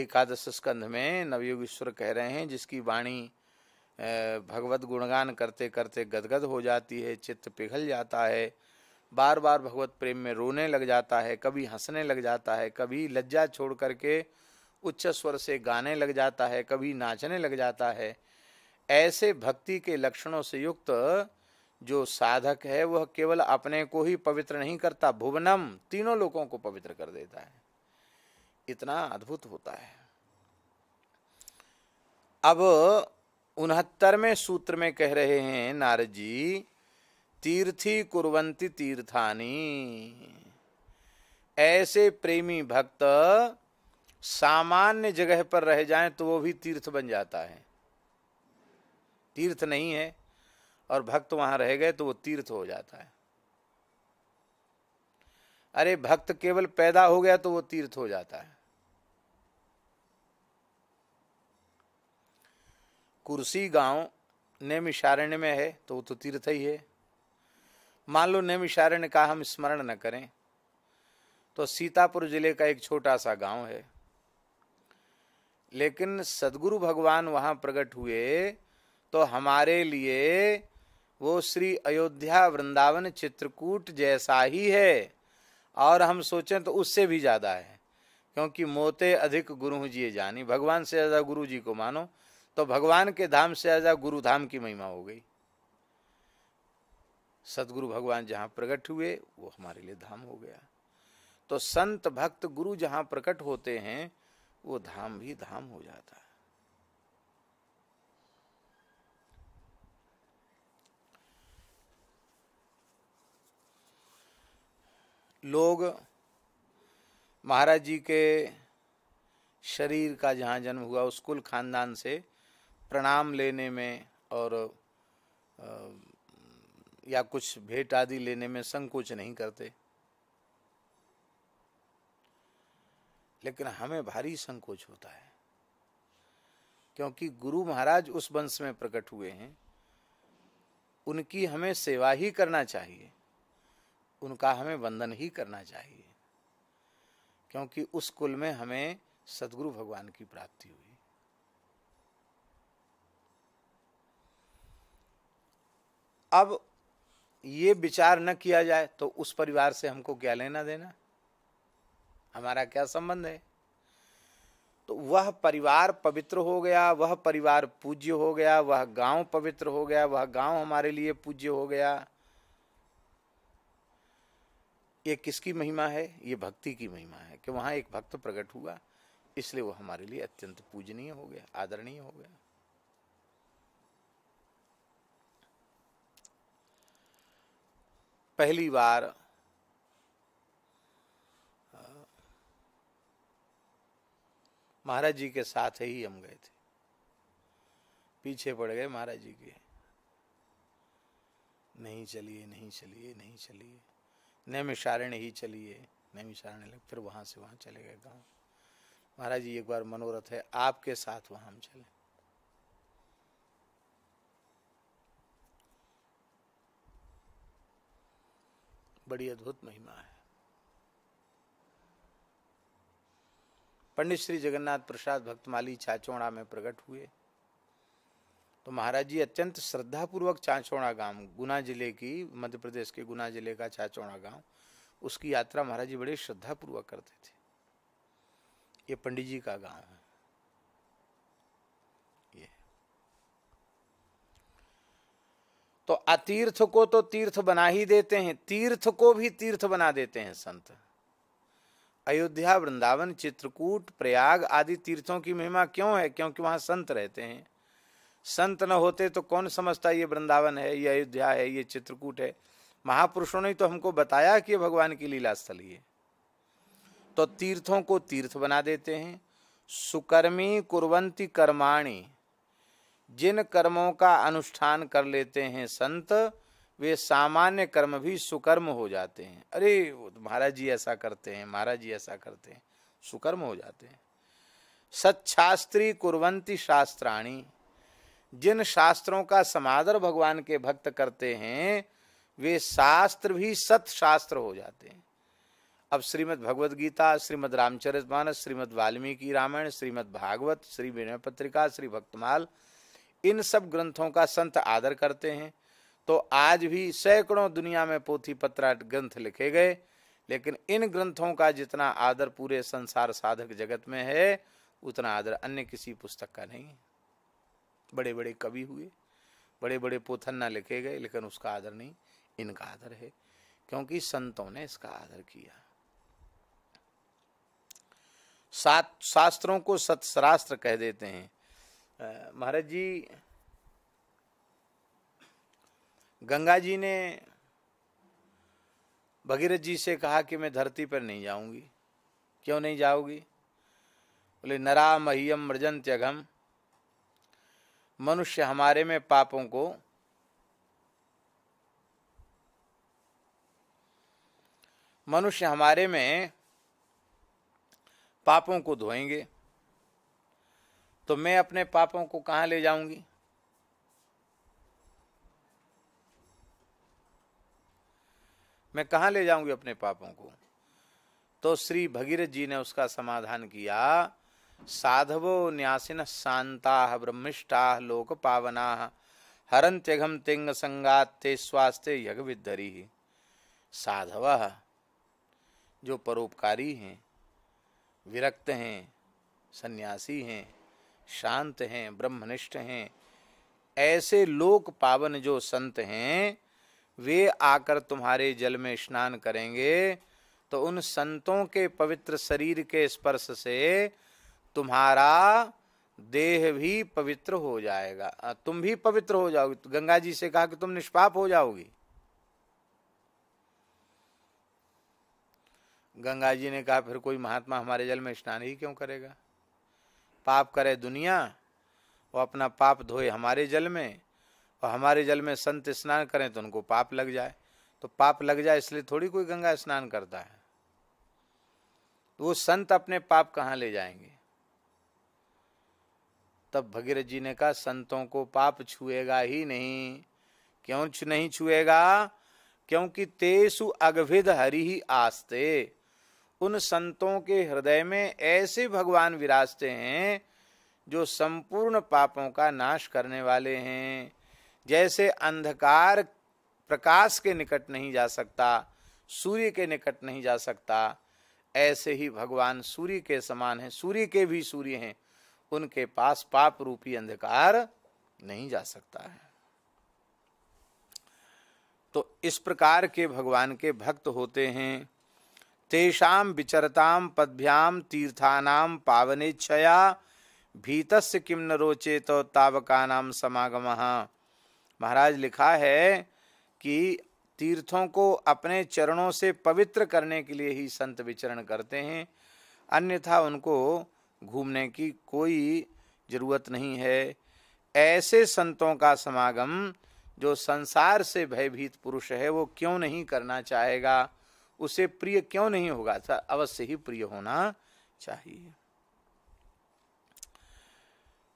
एकादश स्कंध में ईश्वर कह रहे हैं जिसकी वाणी भगवत गुणगान करते करते गदगद हो जाती है चित्त पिघल जाता है बार बार भगवत प्रेम में रोने लग जाता है कभी हंसने लग जाता है कभी लज्जा छोड़ करके उच्च स्वर से गाने लग जाता है कभी नाचने लग जाता है ऐसे भक्ति के लक्षणों से युक्त जो साधक है वह केवल अपने को ही पवित्र नहीं करता भुवनम तीनों लोगों को पवित्र कर देता है इतना अद्भुत होता है अब उनहत्तरवें सूत्र में कह रहे हैं नारद जी तीर्थी कुरवंती तीर्थानी ऐसे प्रेमी भक्त सामान्य जगह पर रह जाए तो वो भी तीर्थ बन जाता है तीर्थ नहीं है और भक्त वहां रह गए तो वो तीर्थ हो जाता है अरे भक्त केवल पैदा हो गया तो वो तीर्थ हो जाता है कुर्सी गांव नैमिषारण्य में है तो वो तो तीर्थ ही है मान लो नैमिषारण्य का हम स्मरण न करें तो सीतापुर जिले का एक छोटा सा गांव है लेकिन सदगुरु भगवान वहां प्रकट हुए तो हमारे लिए वो श्री अयोध्या वृंदावन चित्रकूट जैसा ही है और हम सोचें तो उससे भी ज़्यादा है क्योंकि मोते अधिक गुरु जी जानी भगवान से ज़्यादा गुरु जी को मानो तो भगवान के धाम से आजा गुरु धाम की महिमा हो गई सदगुरु भगवान जहाँ प्रकट हुए वो हमारे लिए धाम हो गया तो संत भक्त गुरु जहाँ प्रकट होते हैं वो धाम भी धाम हो जाता है लोग महाराज जी के शरीर का जहाँ जन्म हुआ उस कुल खानदान से प्रणाम लेने में और या कुछ भेंट आदि लेने में संकोच नहीं करते लेकिन हमें भारी संकोच होता है क्योंकि गुरु महाराज उस वंश में प्रकट हुए हैं उनकी हमें सेवा ही करना चाहिए उनका हमें वंदन ही करना चाहिए क्योंकि उस कुल में हमें सदगुरु भगवान की प्राप्ति हुई अब ये विचार न किया जाए तो उस परिवार से हमको क्या लेना देना हमारा क्या संबंध है तो वह परिवार पवित्र हो गया वह परिवार पूज्य हो गया वह गांव पवित्र हो गया वह गांव हमारे लिए पूज्य हो गया ये किसकी महिमा है ये भक्ति की महिमा है कि वहां एक भक्त प्रकट हुआ इसलिए वह हमारे लिए अत्यंत पूजनीय हो गया आदरणीय हो गया पहली बार महाराज जी के साथ ही हम गए थे पीछे पड़ गए महाराज जी के नहीं चलिए नहीं चलिए नहीं चलिए नैमिषारण ही चलिए नैमिषारण फिर वहां से वहाँ चले गए गाँव महाराज जी एक बार मनोरथ है आपके साथ वहां हम चले बड़ी अद्भुत महिमा है पंडित श्री जगन्नाथ प्रसाद भक्तमाली चाचौड़ा में प्रकट हुए तो महाराज जी अत्यंत श्रद्धापूर्वक चाचौड़ा गांव गुना जिले की मध्य प्रदेश के गुना जिले का चाचौड़ा गांव उसकी यात्रा महाराज जी बड़े श्रद्धापूर्वक करते थे ये पंडित जी का गांव है तो अतीर्थ को तो तीर्थ बना ही देते हैं तीर्थ को भी तीर्थ बना देते हैं संत अयोध्या वृंदावन चित्रकूट प्रयाग आदि तीर्थों की महिमा क्यों है क्योंकि वहाँ संत रहते हैं संत न होते तो कौन समझता ये वृंदावन है ये अयोध्या है ये चित्रकूट है महापुरुषों ने तो हमको बताया कि भगवान की लीला स्थली है तो तीर्थों को तीर्थ बना देते हैं सुकर्मी कुरवंती कर्माणी जिन कर्मों का अनुष्ठान कर लेते हैं संत वे सामान्य कर्म भी सुकर्म हो जाते हैं अरे तो महाराज जी ऐसा करते हैं महाराज जी ऐसा करते हैं सुकर्म हो जाते हैं सच्छास्त्री कुरवंती शास्त्राणी जिन शास्त्रों का समादर भगवान के भक्त करते हैं वे शास्त्र भी सत शास्त्र हो जाते हैं अब श्रीमद् भगवद गीता श्रीमद् रामचरित मानस श्रीमद वाल्मीकि रामायण श्रीमद् भागवत श्री विनय पत्रिका श्री भक्तमाल इन सब ग्रंथों का संत आदर करते हैं तो आज भी सैकड़ों दुनिया में पोथी पत्रा ग्रंथ लिखे गए लेकिन इन ग्रंथों का जितना आदर पूरे संसार साधक जगत में है उतना आदर अन्य किसी पुस्तक का नहीं है बड़े बड़े कवि हुए बड़े बड़े पोथन्ना लिखे गए लेकिन उसका आदर नहीं इनका आदर है क्योंकि संतों ने इसका आदर किया सात शास्त्रों को सतसरास्त्र कह देते हैं महाराज जी गंगा जी ने भगीरथ जी से कहा कि मैं धरती पर नहीं जाऊंगी क्यों नहीं जाओगी बोले नरा मह्यम मृजन त्यघम मनुष्य हमारे में पापों को मनुष्य हमारे में पापों को धोएंगे तो मैं अपने पापों को कहा ले जाऊंगी मैं कहा ले जाऊंगी अपने पापों को तो श्री भगीरथ जी ने उसका समाधान किया साधवो न्यासिन शांता ब्रह्मिष्टा लोक पावना हरन त्यघम तिंग ते स्वास्थ्य यज्ञ विदरी साधव जो परोपकारी हैं विरक्त हैं सन्यासी हैं शांत हैं ब्रह्मनिष्ठ हैं ऐसे लोक पावन जो संत हैं वे आकर तुम्हारे जल में स्नान करेंगे तो उन संतों के पवित्र शरीर के स्पर्श से तुम्हारा देह भी पवित्र हो जाएगा तुम भी पवित्र हो जाओगे तो गंगा जी से कहा कि तुम निष्पाप हो जाओगी गंगा जी ने कहा फिर कोई महात्मा हमारे जल में स्नान ही क्यों करेगा पाप करे दुनिया वो अपना पाप धोए हमारे जल में और हमारे जल में संत स्नान करें तो उनको पाप लग जाए तो पाप लग जाए इसलिए थोड़ी कोई गंगा स्नान करता है तो वो संत अपने पाप कहाँ ले जाएंगे तब भगीरथ जी ने कहा संतों को पाप छुएगा ही नहीं क्यों नहीं छुएगा क्योंकि तेसु अगभिद हरि ही आस्ते उन संतों के हृदय में ऐसे भगवान विराजते हैं जो संपूर्ण पापों का नाश करने वाले हैं जैसे अंधकार प्रकाश के निकट नहीं जा सकता सूर्य के निकट नहीं जा सकता ऐसे ही भगवान सूर्य के समान हैं सूर्य के भी सूर्य हैं उनके पास पाप रूपी अंधकार नहीं जा सकता है तो इस प्रकार के भगवान के भक्त होते हैं तेषा विचरता पदभ्याम तीर्थानाम पावनेच्छया भीतस्य किम न रोचे तो तावका नाम समागम महाराज लिखा है कि तीर्थों को अपने चरणों से पवित्र करने के लिए ही संत विचरण करते हैं अन्यथा उनको घूमने की कोई जरूरत नहीं है ऐसे संतों का समागम जो संसार से भयभीत पुरुष है वो क्यों नहीं करना चाहेगा उसे प्रिय क्यों नहीं होगा था अवश्य ही प्रिय होना चाहिए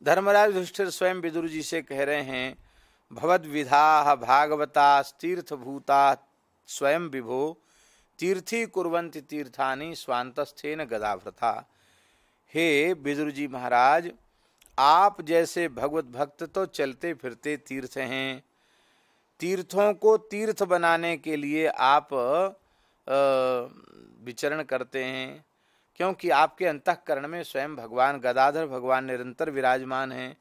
धर्मराज धुष्ठिर स्वयं विदुर जी से कह रहे हैं भवद विधा भागवता तीर्थ भूता स्वयं विभो तीर्थी कुरवंती तीर्थानी स्वांतस्थेन गदाभ्रथा हे विदुर जी महाराज आप जैसे भगवत भक्त तो चलते फिरते तीर्थ हैं तीर्थों को तीर्थ बनाने के लिए आप विचरण करते हैं क्योंकि आपके अंतकरण में स्वयं भगवान गदाधर भगवान निरंतर विराजमान हैं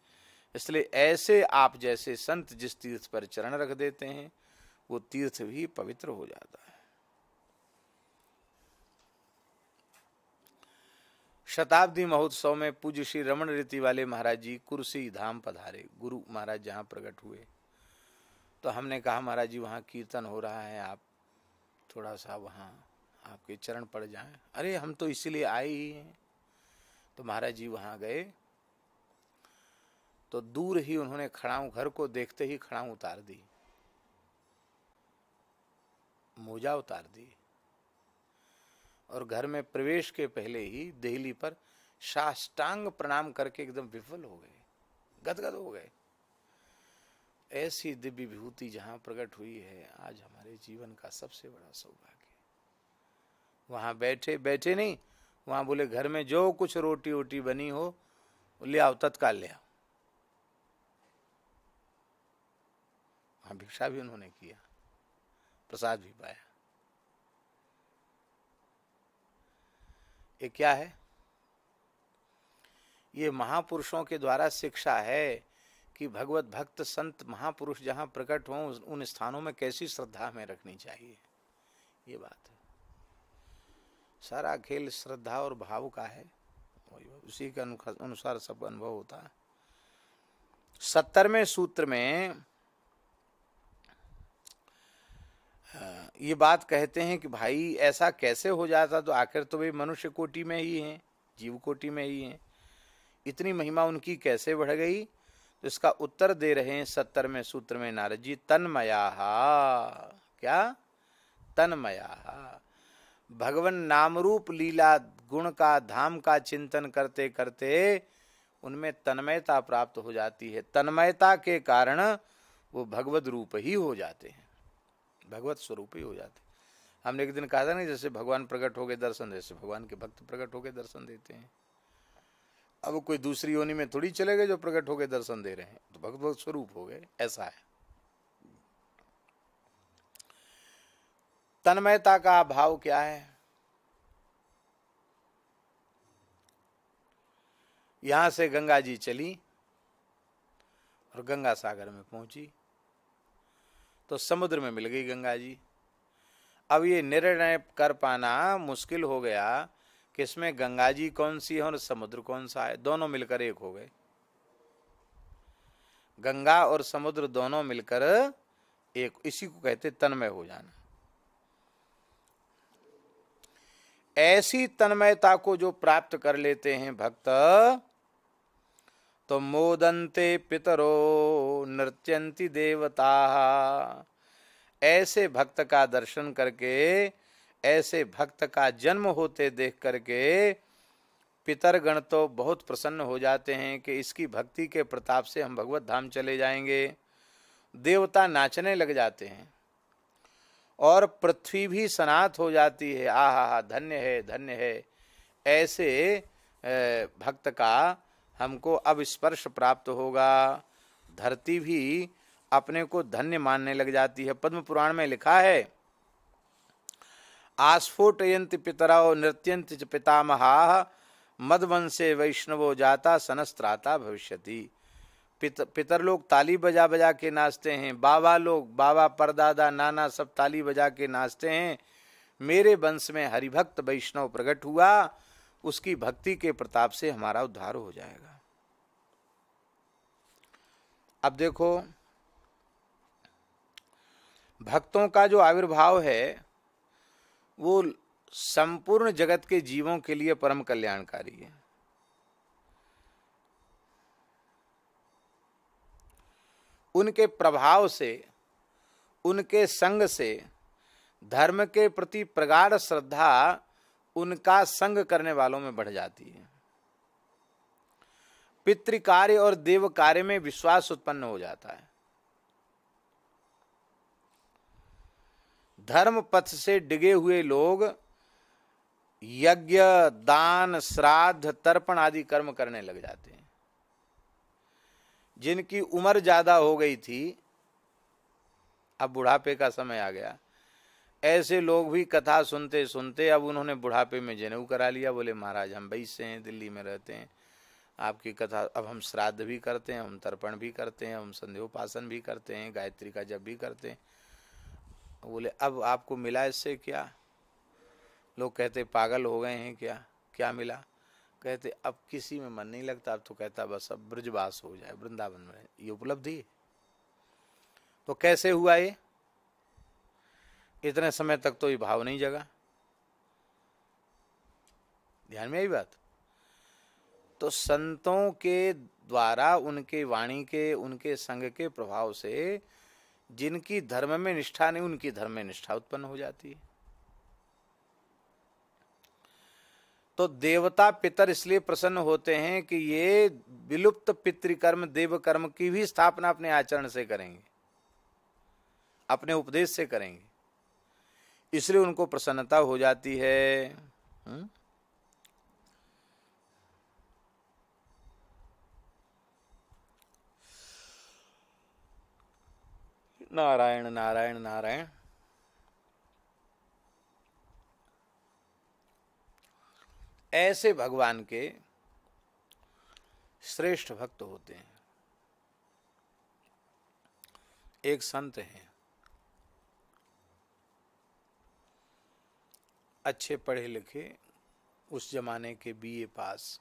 इसलिए ऐसे आप जैसे संत जिस तीर्थ पर चरण रख देते हैं वो तीर्थ भी पवित्र हो जाता है शताब्दी महोत्सव में पूज्य श्री रमण रीति वाले महाराज जी कुर्सी धाम पधारे गुरु महाराज जहाँ प्रकट हुए तो हमने कहा महाराज जी वहाँ कीर्तन हो रहा है आप थोड़ा सा वहाँ आपके चरण पड़ जाएं अरे हम तो इसीलिए आए ही हैं तो महाराज जी वहाँ गए तो दूर ही उन्होंने खड़ाऊ घर को देखते ही खड़ाऊ उतार दी मोजा उतार दी और घर में प्रवेश के पहले ही दहली पर साष्टांग प्रणाम करके एकदम विफल हो गए गदगद हो गए ऐसी दिव्य विभूति जहाँ प्रकट हुई है आज हमारे जीवन का सबसे बड़ा सौभाग्य वहाँ बैठे बैठे नहीं वहाँ बोले घर में जो कुछ रोटी वोटी बनी हो ले आओ तत्काल ले आओ वहाँ भिक्षा भी उन्होंने किया प्रसाद भी पाया ये क्या है ये महापुरुषों के द्वारा शिक्षा है कि भगवत भक्त संत महापुरुष जहाँ प्रकट हों उन स्थानों में कैसी श्रद्धा हमें रखनी चाहिए ये बात है सारा खेल श्रद्धा और भाव का है उसी के अनुसार सब अनुभव होता है सत्तरवें सूत्र में ये बात कहते हैं कि भाई ऐसा कैसे हो जाता तो आखिर तो वे मनुष्य कोटि में ही हैं जीव कोटि में ही हैं इतनी महिमा उनकी कैसे बढ़ गई तो इसका उत्तर दे रहे हैं सत्तरवें सूत्र में नारद जी तन्मया क्या तन्मया भगवान नाम रूप लीला गुण का धाम का चिंतन करते करते उनमें तन्मयता प्राप्त हो जाती है तन्मयता के कारण वो भगवत रूप ही हो जाते हैं भगवत स्वरूप ही हो जाते हैं हमने एक दिन कहा था ना जैसे भगवान प्रकट हो गए दर्शन जैसे भगवान के भक्त प्रकट हो गए दर्शन देते हैं अब कोई दूसरी योनि में थोड़ी चले गए जो प्रकट होकर दर्शन दे रहे हैं तो भक्त भक्त स्वरूप हो गए ऐसा है तन्मयता का भाव क्या है यहां से गंगा जी चली और गंगा सागर में पहुंची तो समुद्र में मिल गई गंगा जी अब ये निर्णय कर पाना मुश्किल हो गया किसमें गंगा जी कौन सी है और समुद्र कौन सा है दोनों मिलकर एक हो गए गंगा और समुद्र दोनों मिलकर एक इसी को कहते तन्मय हो जाना ऐसी तन्मयता को जो प्राप्त कर लेते हैं भक्त तो मोदन्ते पितरो नृत्यंती देवता ऐसे भक्त का दर्शन करके ऐसे भक्त का जन्म होते देख करके पितरगण तो बहुत प्रसन्न हो जाते हैं कि इसकी भक्ति के प्रताप से हम भगवत धाम चले जाएंगे देवता नाचने लग जाते हैं और पृथ्वी भी सनात हो जाती है हा हा धन्य है धन्य है ऐसे भक्त का हमको अब स्पर्श प्राप्त होगा धरती भी अपने को धन्य मानने लग जाती है पद्म पुराण में लिखा है आस्फोटयंति पितराओ नृत्यंत च पितामहा मदवंशे वैष्णवो जाता सनस्त्राता भविष्यति पित, पितर लोग ताली बजा बजा के नाचते हैं बाबा लोग बाबा परदादा नाना सब ताली बजा के नाचते हैं मेरे वंश में हरिभक्त वैष्णव प्रकट हुआ उसकी भक्ति के प्रताप से हमारा उद्धार हो जाएगा अब देखो भक्तों का जो आविर्भाव है वो संपूर्ण जगत के जीवों के लिए परम कल्याणकारी है उनके प्रभाव से उनके संग से धर्म के प्रति प्रगाढ़ श्रद्धा उनका संग करने वालों में बढ़ जाती है पितृ कार्य और देव कार्य में विश्वास उत्पन्न हो जाता है धर्म पथ से डिगे हुए लोग यज्ञ दान श्राद्ध तर्पण आदि कर्म करने लग जाते हैं जिनकी उम्र ज्यादा हो गई थी अब बुढ़ापे का समय आ गया ऐसे लोग भी कथा सुनते सुनते अब उन्होंने बुढ़ापे में जनेऊ करा लिया बोले महाराज हम वैश्य से हैं दिल्ली में रहते हैं आपकी कथा अब हम श्राद्ध भी करते हैं हम तर्पण भी करते हैं हम संध्योपासन भी करते हैं गायत्री का जब भी करते हैं बोले अब आपको मिला इससे क्या लोग कहते पागल हो गए हैं क्या क्या मिला कहते अब किसी में मन नहीं लगता अब तो कहता बस अब ब्रजवास हो जाए वृंदावन में ये उपलब्धि तो कैसे हुआ ये इतने समय तक तो ये भाव नहीं जगा ध्यान में आई बात तो संतों के द्वारा उनके वाणी के उनके संग के प्रभाव से जिनकी धर्म में निष्ठा नहीं उनकी धर्म में निष्ठा उत्पन्न हो जाती है तो देवता पितर इसलिए प्रसन्न होते हैं कि ये विलुप्त पितृकर्म देव कर्म की भी स्थापना अपने आचरण से करेंगे अपने उपदेश से करेंगे इसलिए उनको प्रसन्नता हो जाती है हुँ? हम्म? नारायण नारायण नारायण ऐसे भगवान के श्रेष्ठ भक्त होते हैं एक संत हैं अच्छे पढ़े लिखे उस जमाने के बीए पास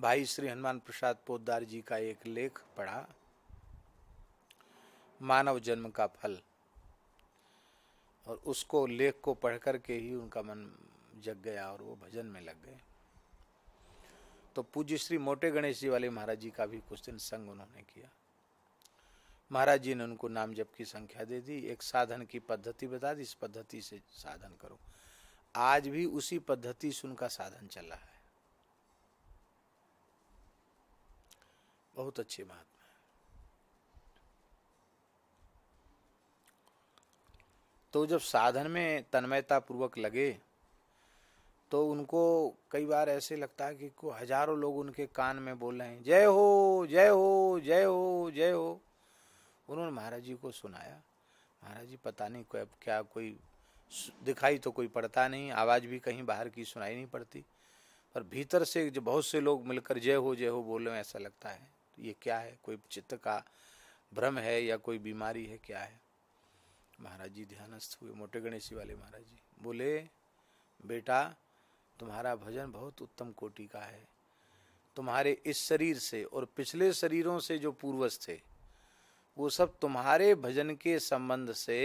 भाई श्री हनुमान प्रसाद पोदार जी का एक लेख पढ़ा मानव जन्म का फल और उसको लेख को पढ़ कर के ही उनका मन जग गया और वो भजन में लग गए तो पूज्य श्री मोटे गणेश जी वाले महाराज जी का भी कुछ दिन संग उन्होंने किया महाराज जी ने उनको नाम जप की संख्या दे दी एक साधन की पद्धति बता दी इस पद्धति से साधन करो आज भी उसी पद्धति से उनका साधन चला है बहुत अच्छी बात तो जब साधन में तन्मयता पूर्वक लगे तो उनको कई बार ऐसे लगता है कि को हजारों लोग उनके कान में बोल रहे हैं जय हो जय हो जय हो जय हो उन्होंने महाराज जी को सुनाया महाराज जी पता नहीं कोई क्या कोई दिखाई तो कोई पड़ता नहीं आवाज़ भी कहीं बाहर की सुनाई नहीं पड़ती पर भीतर से जो बहुत से लोग मिलकर जय हो जय हो बोले ऐसा लगता है ये क्या है कोई चित्त का भ्रम है या कोई बीमारी है क्या है महाराज जी ध्यानस्थ हुए मोटे गणेश वाले महाराज जी बोले बेटा तुम्हारा भजन बहुत उत्तम कोटि का है तुम्हारे इस शरीर से और पिछले शरीरों से जो पूर्वज थे वो सब तुम्हारे भजन के संबंध से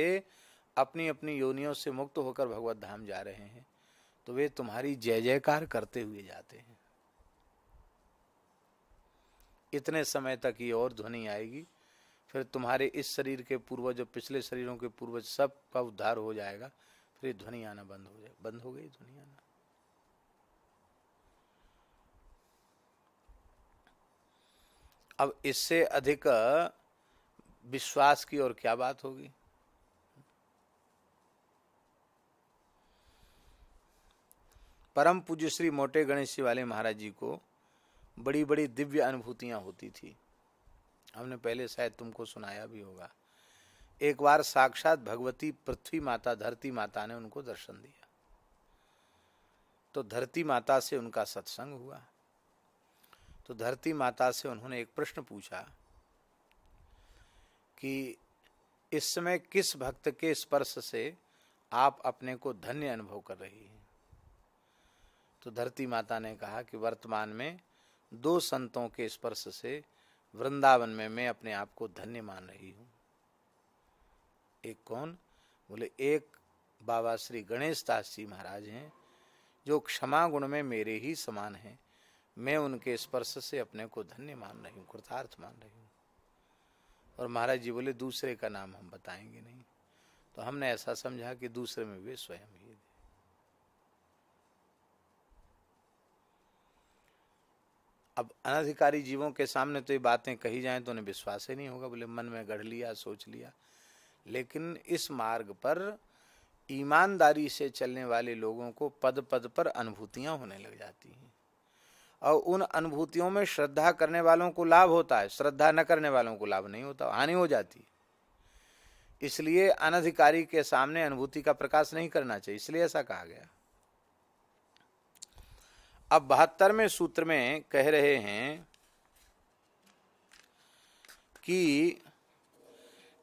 अपनी अपनी योनियों से मुक्त होकर भगवत धाम जा रहे हैं तो वे तुम्हारी जय जयकार करते हुए जाते हैं इतने समय तक ये और ध्वनि आएगी फिर तुम्हारे इस शरीर के पूर्वज और पिछले शरीरों के पूर्वज सब का उद्धार हो जाएगा फिर ध्वनि आना बंद हो जाए बंद हो गई ध्वनि आना अब इससे अधिक विश्वास की और क्या बात होगी परम पूज्य श्री मोटे गणेश वाले महाराज जी को बड़ी बड़ी दिव्य अनुभूतियां होती थी हमने पहले शायद तुमको सुनाया भी होगा एक बार साक्षात भगवती पृथ्वी माता धरती माता ने उनको दर्शन दिया तो धरती माता से उनका सत्संग हुआ तो धरती माता से उन्होंने एक प्रश्न पूछा कि इस समय किस भक्त के स्पर्श से आप अपने को धन्य अनुभव कर रही हैं तो धरती माता ने कहा कि वर्तमान में दो संतों के स्पर्श से वृंदावन में मैं अपने आप को धन्य मान रही हूँ एक कौन बोले एक बाबा श्री गणेश दास जी महाराज हैं जो क्षमा गुण में मेरे ही समान हैं मैं उनके स्पर्श से अपने को धन्य मान रही हूँ कृतार्थ मान रही हूँ और महाराज जी बोले दूसरे का नाम हम बताएंगे नहीं तो हमने ऐसा समझा कि दूसरे में वे स्वयं ही अब अनधिकारी जीवों के सामने तो ये बातें कही जाएं तो उन्हें विश्वास ही नहीं होगा बोले मन में गढ़ लिया सोच लिया लेकिन इस मार्ग पर ईमानदारी से चलने वाले लोगों को पद पद पर अनुभूतियां होने लग जाती हैं और उन अनुभूतियों में श्रद्धा करने वालों को लाभ होता है श्रद्धा न करने वालों को लाभ नहीं होता हानि हो जाती है इसलिए अनधिकारी के सामने अनुभूति का प्रकाश नहीं करना चाहिए इसलिए ऐसा कहा गया अब बहत्तरवें सूत्र में कह रहे हैं कि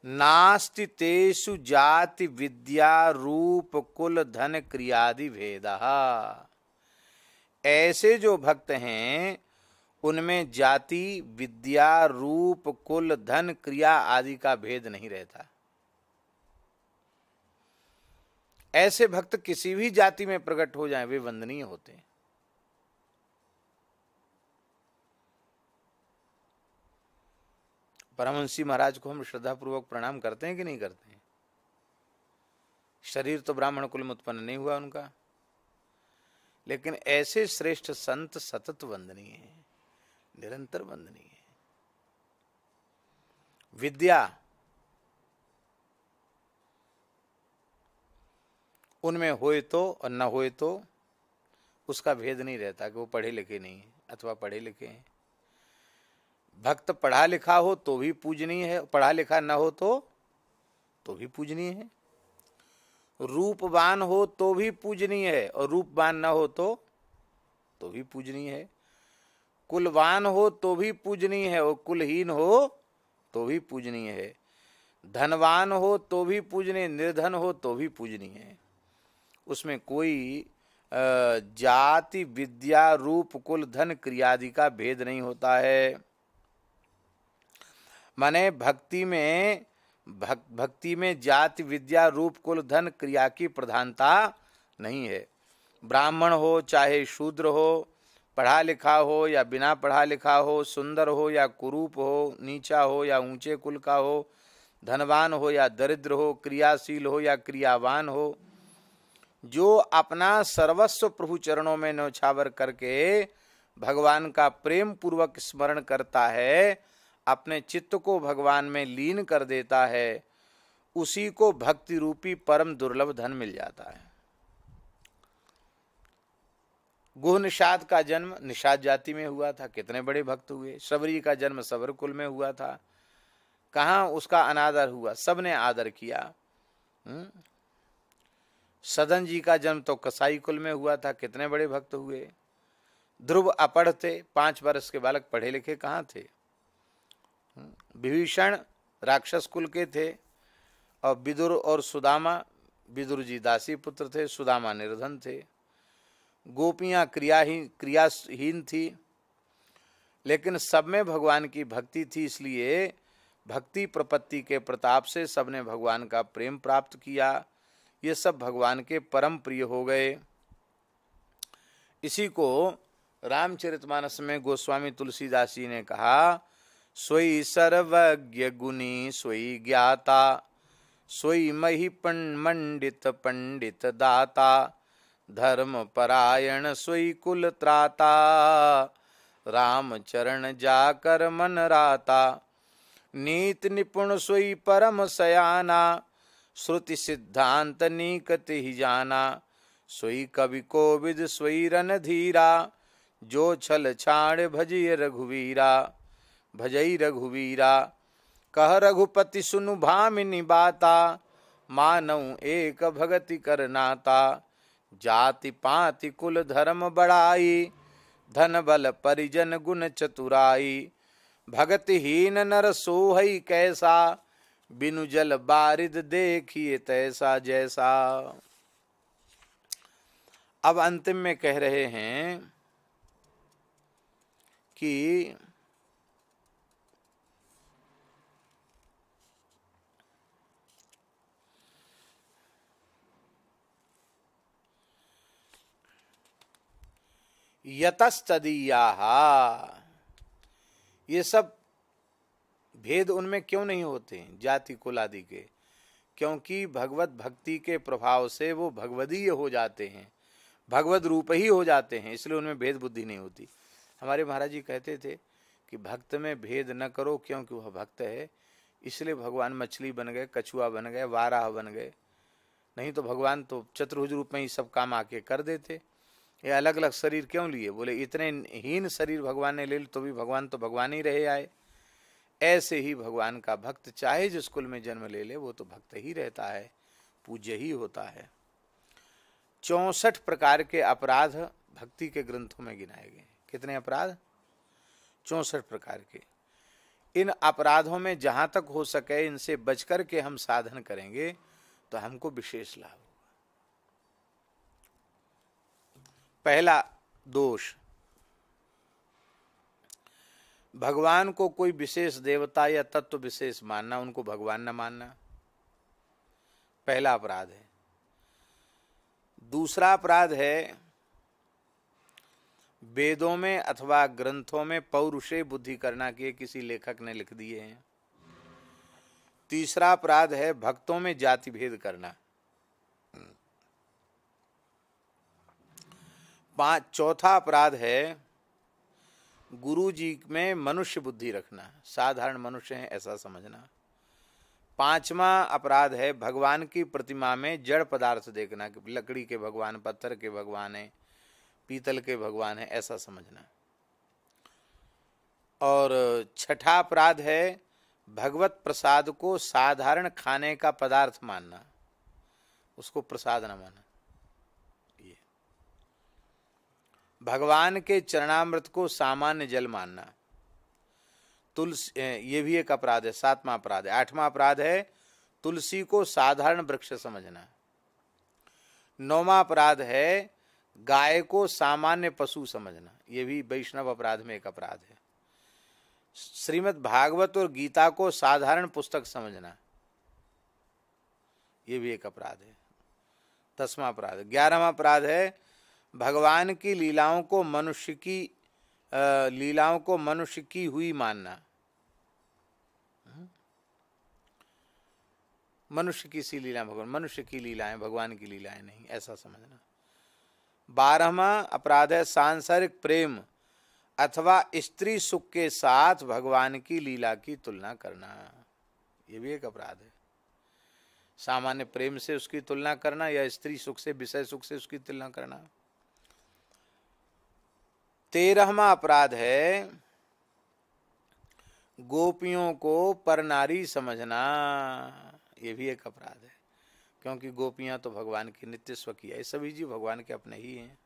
नास्ति तेषु जाति विद्या रूप कुल धन क्रियादि भेद ऐसे जो भक्त हैं उनमें जाति विद्या रूप कुल धन क्रिया आदि का भेद नहीं रहता ऐसे भक्त किसी भी जाति में प्रकट हो जाए वे वंदनीय होते हैं परमहंसी महाराज को हम श्रद्धापूर्वक प्रणाम करते हैं कि नहीं करते हैं शरीर तो ब्राह्मण कुल में उत्पन्न नहीं हुआ उनका लेकिन ऐसे श्रेष्ठ संत सतत वंदनीय है निरंतर वंदनीय है विद्या उनमें होए तो और न होए तो उसका भेद नहीं रहता कि वो पढ़े लिखे नहीं है अथवा पढ़े लिखे हैं भक्त पढ़ा लिखा हो तो भी पूजनीय है पढ़ा लिखा न हो तो तो भी पूजनीय है रूपवान हो तो भी पूजनीय है और रूपवान न हो तो तो भी पूजनीय है कुलवान हो तो भी पूजनीय है और कुलहीन हो तो भी पूजनीय है धनवान हो तो भी पूजनीय निर्धन हो तो भी पूजनीय है उसमें कोई जाति विद्या रूप कुल धन क्रियादि का भेद नहीं होता है माने भक्ति में भक, भक्ति में जाति विद्या रूप कुल धन क्रिया की प्रधानता नहीं है ब्राह्मण हो चाहे शूद्र हो पढ़ा लिखा हो या बिना पढ़ा लिखा हो सुंदर हो या कुरूप हो नीचा हो या ऊंचे कुल का हो धनवान हो या दरिद्र हो क्रियाशील हो या क्रियावान हो जो अपना सर्वस्व प्रभु चरणों में नौछावर करके भगवान का प्रेम पूर्वक स्मरण करता है अपने चित्त को भगवान में लीन कर देता है उसी को भक्ति रूपी परम दुर्लभ धन मिल जाता है गुह निषाद का जन्म निषाद जाति में हुआ था कितने बड़े भक्त हुए सबरी का जन्म सबर कुल में हुआ था कहाँ उसका अनादर हुआ सबने आदर किया हम्म? सदन जी का जन्म तो कसाई कुल में हुआ था कितने बड़े भक्त हुए ध्रुव अपढ़ थे पांच वर्ष के बालक पढ़े लिखे कहाँ थे विभीषण राक्षस कुल के थे और विदुर और सुदामा विदुर जी दासी पुत्र थे सुदामा निर्धन थे गोपियाँ क्रियाहीन क्रियाहीन थी लेकिन सब में भगवान की भक्ति थी इसलिए भक्ति प्रपत्ति के प्रताप से सबने भगवान का प्रेम प्राप्त किया ये सब भगवान के परम प्रिय हो गए इसी को रामचरितमानस में गोस्वामी तुलसीदास जी ने कहा सोई सर्वज्ञ गुणी सोई ज्ञाता सोई महिपण मंडित पंडित दाता धर्म परायण सोई कुल त्राता राम चरण जाकर मन राता नीत निपुण सोई परम सयाना श्रुति सिद्धांत नीकत ही जाना सोई कवि कोविद सोई रन धीरा जो छल छाण भजिय रघुवीरा भजई रघुवीरा कह रघुपति सुनु भामिनी बाता मानव एक भगति करनाता जाति पाति कुल धर्म बड़ाई धन बल परिजन गुण चतुराई भगतहीन नर सोहई कैसा बिनु जल बारिद देखिए तैसा जैसा अब अंतिम में कह रहे हैं कि यतस्तदीया ये सब भेद उनमें क्यों नहीं होते हैं जाति कुल आदि के क्योंकि भगवत भक्ति के प्रभाव से वो भगवदीय हो जाते हैं भगवत रूप ही हो जाते हैं इसलिए उनमें भेद बुद्धि नहीं होती हमारे महाराज जी कहते थे कि भक्त में भेद न करो क्योंकि वह भक्त है इसलिए भगवान मछली बन गए कछुआ बन गए वाराह बन गए नहीं तो भगवान तो चतुर्भुज रूप में ही सब काम आके कर देते ये अलग अलग शरीर क्यों लिए बोले इतने हीन शरीर भगवान ने ले तो भी भगवान तो भगवान ही रहे आए ऐसे ही भगवान का भक्त चाहे जिस कुल में जन्म ले ले वो तो भक्त ही रहता है पूज्य ही होता है चौसठ प्रकार के अपराध भक्ति के ग्रंथों में गिनाए गए कितने अपराध चौसठ प्रकार के इन अपराधों में जहाँ तक हो सके इनसे बचकर के हम साधन करेंगे तो हमको विशेष लाभ पहला दोष भगवान को कोई विशेष देवता या तत्व विशेष मानना उनको भगवान न मानना पहला अपराध है दूसरा अपराध है वेदों में अथवा ग्रंथों में पौरुषे बुद्धि करना के किसी लेखक ने लिख दिए हैं तीसरा अपराध है भक्तों में जाति भेद करना पांच चौथा अपराध है गुरु जी में मनुष्य बुद्धि रखना साधारण मनुष्य हैं ऐसा समझना पांचवा अपराध है भगवान की प्रतिमा में जड़ पदार्थ देखना कि लकड़ी के भगवान पत्थर के भगवान हैं पीतल के भगवान हैं ऐसा समझना और छठा अपराध है भगवत प्रसाद को साधारण खाने का पदार्थ मानना उसको प्रसाद न मानना भगवान के चरणामृत को सामान्य जल मानना तुलसी ये भी एक अपराध है सातवां अपराध है आठवां अपराध है तुलसी को साधारण वृक्ष समझना नौवा अपराध है गाय को सामान्य पशु समझना ये भी वैष्णव अपराध में एक अपराध है श्रीमद् भागवत और गीता को साधारण पुस्तक समझना ये भी एक अपराध है दसवा अपराध ग्यारहवा अपराध है भगवान की लीलाओं को मनुष्य की लीलाओं को मनुष्य की हुई मानना हम्म। मनुष्य की सी लीला भगवान मनुष्य की लीलाएं भगवान की लीलाएं नहीं ऐसा समझना बारहवा अपराध है सांसारिक प्रेम अथवा स्त्री सुख के साथ भगवान की लीला की तुलना करना ये भी एक अपराध है सामान्य प्रेम से उसकी तुलना करना या स्त्री सुख से विषय सुख से उसकी तुलना करना तेरहवा अपराध है गोपियों को परनारी समझना ये भी एक अपराध है क्योंकि गोपियां तो भगवान की नित्य स्वकीय है सभी जी भगवान के अपने ही हैं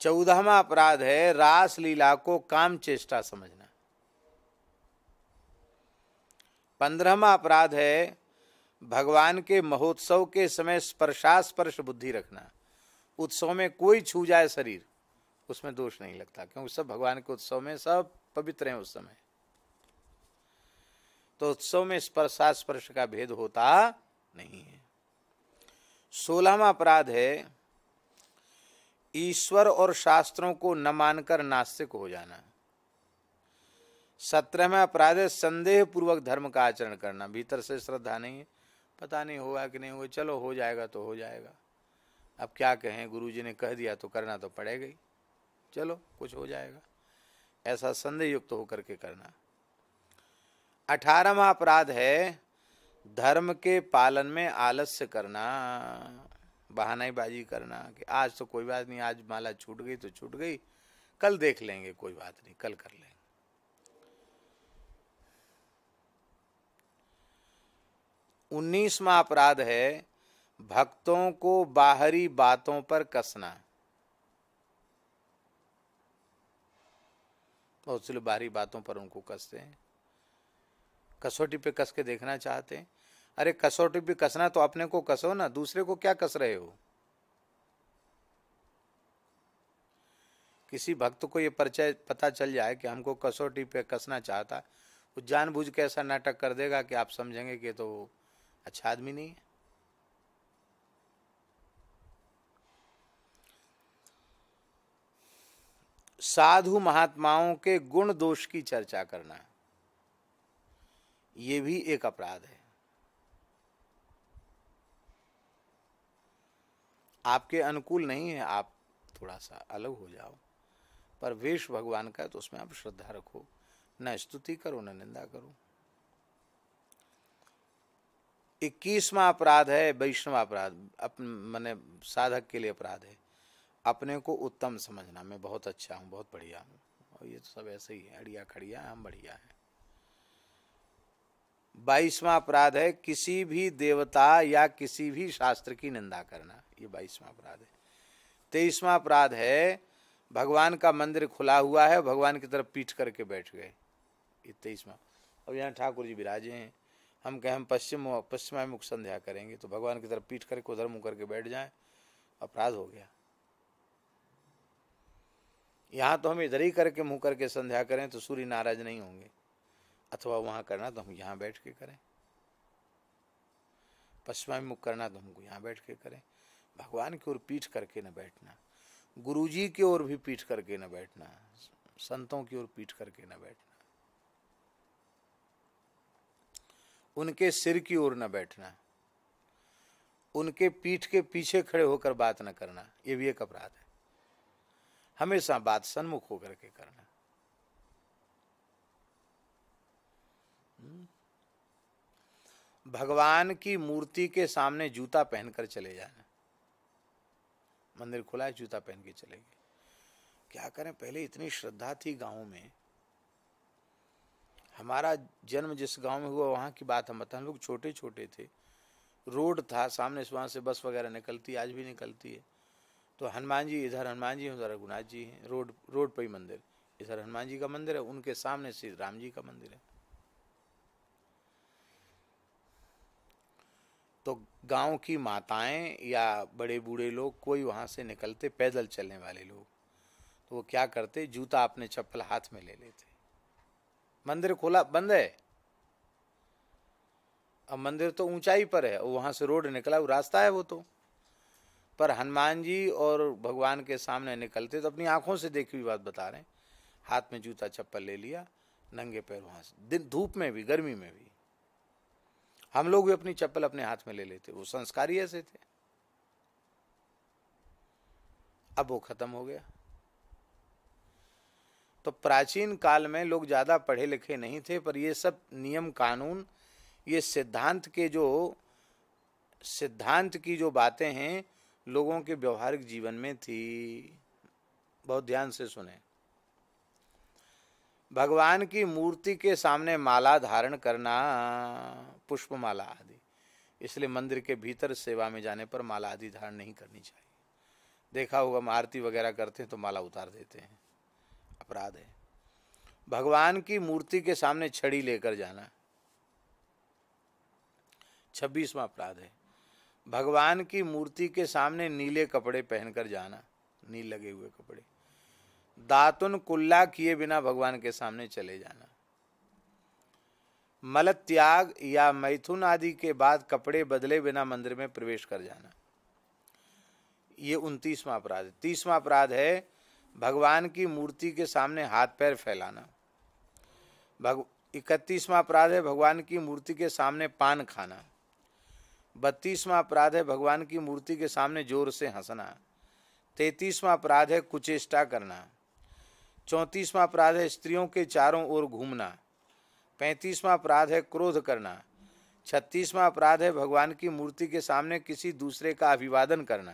चौदहवा अपराध है रास लीला को काम चेष्टा समझना पंद्रहवा अपराध है भगवान के महोत्सव के समय स्पर्शास्पर्श बुद्धि रखना उत्सव में कोई छू जाए शरीर उसमें दोष नहीं लगता क्योंकि सब भगवान के उत्सव में सब पवित्र हैं उस समय तो उत्सव में स्पर्शा स्पर्श का भेद होता नहीं है सोलहवा अपराध है ईश्वर और शास्त्रों को न मानकर नास्तिक हो जाना सत्रहवें अपराध है संदेह पूर्वक धर्म का आचरण करना भीतर से श्रद्धा नहीं है पता नहीं होगा कि नहीं होगा चलो हो जाएगा तो हो जाएगा अब क्या कहें गुरुजी ने कह दिया तो करना तो पड़ेगा ही चलो कुछ हो जाएगा ऐसा संदेह युक्त होकर के करना अठारहवा अपराध है धर्म के पालन में आलस्य करना बहानाईबाजी करना कि आज तो कोई बात नहीं आज माला छूट गई तो छूट गई कल देख लेंगे कोई बात नहीं कल कर लेंगे उन्नीसवा अपराध है भक्तों को बाहरी बातों पर कसना बहुत इसलिए बाहरी बातों पर उनको कसते हैं कसौटी पे कस के देखना चाहते हैं अरे कसौटी पे कसना तो अपने को कसो ना दूसरे को क्या कस रहे हो किसी भक्त को ये परिचय पता चल जाए कि हमको कसौटी पे कसना चाहता वो जानबूझ के ऐसा नाटक कर देगा कि आप समझेंगे कि तो अच्छा आदमी नहीं है साधु महात्माओं के गुण दोष की चर्चा करना ये भी एक अपराध है आपके अनुकूल नहीं है आप थोड़ा सा अलग हो जाओ पर वेश भगवान का तो उसमें आप श्रद्धा रखो न स्तुति करो न निंदा करो इक्कीसवा अपराध है वैष्णव अपराध अपने मैंने साधक के लिए अपराध है अपने को उत्तम समझना मैं बहुत अच्छा हूँ बहुत बढ़िया हूँ और ये तो सब ऐसे ही है अड़िया खड़िया हम बढ़िया है बाईसवा अपराध है किसी भी देवता या किसी भी शास्त्र की निंदा करना ये बाईसवा अपराध है तेईसवा अपराध है भगवान का मंदिर खुला हुआ है भगवान की तरफ पीठ करके बैठ गए ये तेईसवा अब यहाँ ठाकुर जी विराजे हैं हम कहें हम पश्चिम मुख संध्या करेंगे तो भगवान की तरफ पीठ करके उधर मुँह करके बैठ जाएं अपराध हो गया यहाँ तो हम इधर ही करके मुँह करके संध्या करें तो सूर्य नाराज नहीं होंगे अथवा वहाँ करना तो हम यहाँ बैठ के करें पश्चिमाभिमुख करना तो हमको यहाँ बैठ के करें भगवान की ओर पीठ करके न बैठना गुरुजी की ओर भी पीठ करके न बैठना संतों की ओर पीठ करके न बैठना उनके सिर की ओर न बैठना उनके पीठ के पीछे खड़े होकर बात न करना ये भी एक अपराध है हमेशा बात सन्मुख होकर के करना हम्म। भगवान की मूर्ति के सामने जूता पहनकर चले जाना मंदिर खुला है जूता पहन के चले गए क्या करें पहले इतनी श्रद्धा थी गांव में हमारा जन्म जिस गांव में हुआ वहां की बात हम बता हम लोग छोटे छोटे थे रोड था सामने से वहां से बस वगैरह निकलती आज भी निकलती है तो हनुमान जी इधर हनुमान जी उधर रघुनाथ जी हैं रोड रोड पर ही मंदिर इधर हनुमान जी का मंदिर है उनके सामने श्री राम जी का मंदिर है तो गांव की माताएं या बड़े बूढ़े लोग कोई वहां से निकलते पैदल चलने वाले लोग तो वो क्या करते जूता अपने चप्पल हाथ में ले लेते मंदिर खोला बंद है अब मंदिर तो ऊंचाई पर है वहां से रोड निकला वो रास्ता है वो तो पर हनुमान जी और भगवान के सामने निकलते तो अपनी आंखों से देखी हुई बात बता रहे हैं हाथ में जूता चप्पल ले लिया नंगे पैर वहां से दिन धूप में भी गर्मी में भी हम लोग भी अपनी चप्पल अपने हाथ में ले लेते वो संस्कारी ऐसे थे अब वो खत्म हो गया तो प्राचीन काल में लोग ज़्यादा पढ़े लिखे नहीं थे पर ये सब नियम कानून ये सिद्धांत के जो सिद्धांत की जो बातें हैं लोगों के व्यवहारिक जीवन में थी बहुत ध्यान से सुने भगवान की मूर्ति के सामने माला धारण करना पुष्पमाला आदि इसलिए मंदिर के भीतर सेवा में जाने पर माला आदि धारण नहीं करनी चाहिए देखा होगा हम आरती वगैरह करते हैं तो माला उतार देते हैं अपराध है भगवान की मूर्ति के सामने छड़ी लेकर जाना छब्बीसवा अपराध है भगवान की मूर्ति के सामने नीले कपड़े पहनकर जाना नील लगे हुए कपड़े दातुन कुल्ला किए बिना भगवान के सामने चले जाना मल त्याग या मैथुन आदि के बाद कपड़े बदले बिना मंदिर में प्रवेश कर जाना ये उनतीसवा अपराध है तीसवा अपराध है भगवान की मूर्ति के सामने हाथ पैर फैलाना भग इकतीसवां अपराध है भगवान की मूर्ति के सामने पान खाना बत्तीसवां अपराध है भगवान की मूर्ति के सामने जोर से हंसना तैतीसवा अपराध है कुचेष्टा करना चौंतीसवां अपराध है स्त्रियों के चारों ओर घूमना पैंतीसवां अपराध है क्रोध करना छत्तीसवां अपराध है भगवान की मूर्ति के सामने किसी दूसरे का अभिवादन करना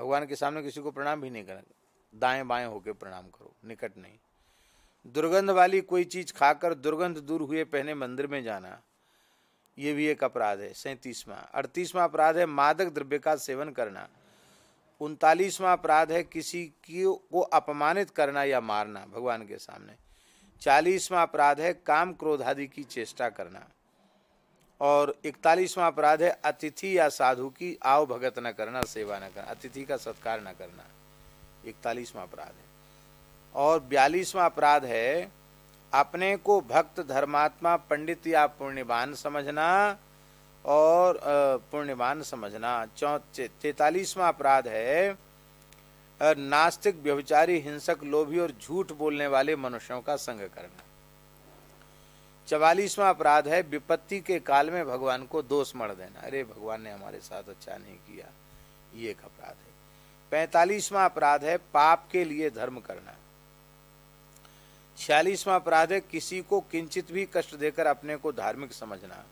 भगवान के सामने किसी को प्रणाम भी नहीं करना दाएं बाएं होकर प्रणाम करो निकट नहीं दुर्गंध वाली कोई चीज़ खाकर दुर्गंध दूर हुए पहने मंदिर में जाना ये भी एक अपराध है सैंतीसवां अड़तीसवां अपराध है मादक द्रव्य का सेवन करना उनतालीसवां अपराध है किसी की को अपमानित करना या मारना भगवान के सामने चालीसवां अपराध है काम क्रोध आदि की चेष्टा करना और इकतालीसवां अपराध है अतिथि या साधु की आव भगत न करना सेवा न करना अतिथि का सत्कार न करना इकतालीसवां अपराध है और बयालीसवां अपराध है अपने को भक्त धर्मात्मा पंडित या पुण्यवान समझना और पुण्यवान समझना तैतालीसवा अपराध है नास्तिक व्यविचारी हिंसक लोभी और झूठ बोलने वाले मनुष्यों का संग करना चवालीसवा अपराध है विपत्ति के काल में भगवान को दोष मर देना अरे भगवान ने हमारे साथ अच्छा नहीं किया ये एक अपराध है पैतालीसवा अपराध है पाप के लिए धर्म करना छियालीसवा अपराध है किसी को किंचित भी कष्ट देकर अपने को धार्मिक समझना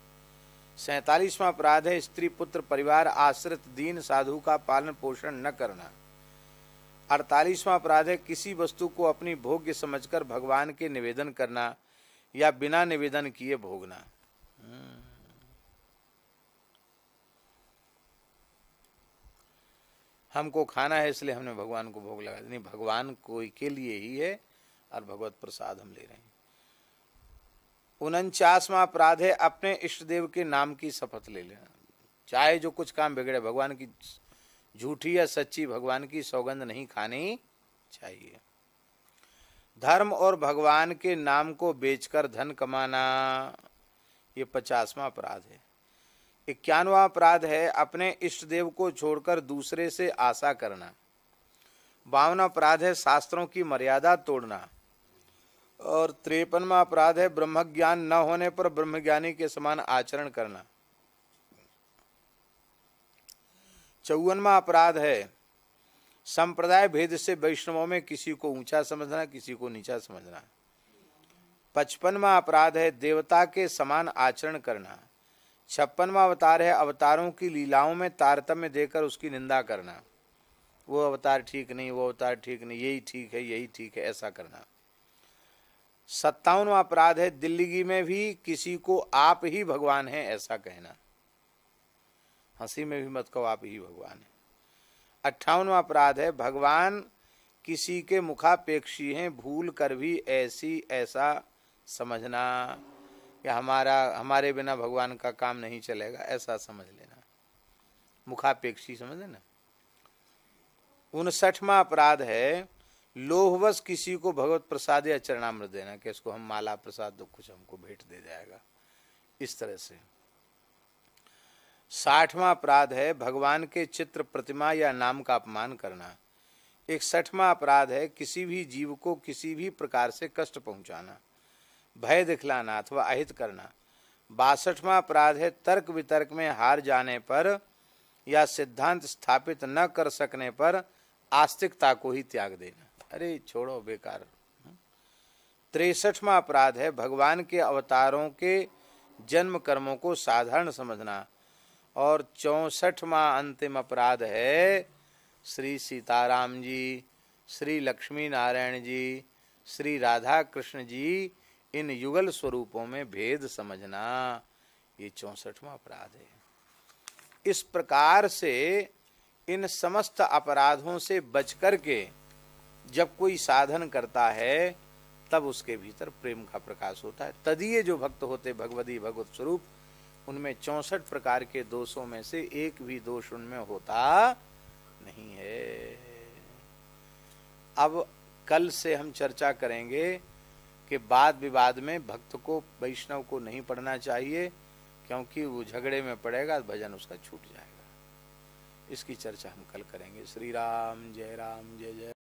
सैतालीसवां अपराध है स्त्री पुत्र परिवार आश्रित दीन साधु का पालन पोषण न करना अड़तालीसवां अपराध है किसी वस्तु को अपनी भोग्य समझकर भगवान के निवेदन करना या बिना निवेदन किए भोगना हमको खाना है इसलिए हमने भगवान को भोग लगा नहीं भगवान कोई के लिए ही है और भगवत प्रसाद हम ले रहे हैं उनचासवा अपराध है अपने इष्ट देव के नाम की शपथ ले लेना चाहे जो कुछ काम बिगड़े भगवान की झूठी या सच्ची भगवान की सौगंध नहीं खानी चाहिए धर्म और भगवान के नाम को बेचकर धन कमाना ये पचासवा अपराध है इक्यानवा अपराध है अपने इष्ट देव को छोड़कर दूसरे से आशा करना बावन अपराध है शास्त्रों की मर्यादा तोड़ना और त्रेपनवा अपराध है ब्रह्म ज्ञान न होने पर ब्रह्म ज्ञानी के समान आचरण करना चौवनवा अपराध है संप्रदाय भेद से वैष्णवों में किसी को ऊंचा समझना किसी को नीचा समझना पचपनवा अपराध है देवता के समान आचरण करना छप्पनवा अवतार है अवतारों की लीलाओं में तारतम्य देकर उसकी निंदा करना वो अवतार ठीक नहीं वो अवतार ठीक नहीं यही ठीक है यही ठीक है ऐसा करना सत्तावनवा अपराध है दिल्ली में भी किसी को आप ही भगवान है ऐसा कहना हंसी में भी मत कहो आप ही भगवान है अट्ठावनवा अपराध है भगवान किसी के मुखापेक्षी हैं भूल कर भी ऐसी ऐसा समझना या हमारा हमारे बिना भगवान का काम नहीं चलेगा ऐसा समझ लेना मुखापेक्षी समझ लेना उनसठवा अपराध है लोहवश किसी को भगवत प्रसाद या चरणामृत देना कि इसको हम माला प्रसाद तो कुछ हमको भेंट दे जाएगा इस तरह से साठवां अपराध है भगवान के चित्र प्रतिमा या नाम का अपमान करना इकसठवां अपराध है किसी भी जीव को किसी भी प्रकार से कष्ट पहुंचाना भय दिखलाना अथवा अहित करना बासठवां अपराध है तर्क वितर्क में हार जाने पर या सिद्धांत स्थापित न कर सकने पर आस्तिकता को ही त्याग देना अरे छोड़ो बेकार तिरसठवा अपराध है भगवान के अवतारों के जन्म कर्मों को साधारण समझना और चौसठवा अंतिम अपराध है श्री सीताराम जी श्री लक्ष्मी नारायण जी श्री राधा कृष्ण जी इन युगल स्वरूपों में भेद समझना ये चौसठवा अपराध है इस प्रकार से इन समस्त अपराधों से बच करके के जब कोई साधन करता है तब उसके भीतर प्रेम का प्रकाश होता है तदीय जो भक्त होते भगवदी भगवत स्वरूप उनमें चौसठ प्रकार के दोषों में से एक भी दोष उनमें होता नहीं है अब कल से हम चर्चा करेंगे कि वाद विवाद में भक्त को वैष्णव को नहीं पढ़ना चाहिए क्योंकि वो झगड़े में पड़ेगा भजन उसका छूट जाएगा इसकी चर्चा हम कल करेंगे श्री राम जय राम जय जय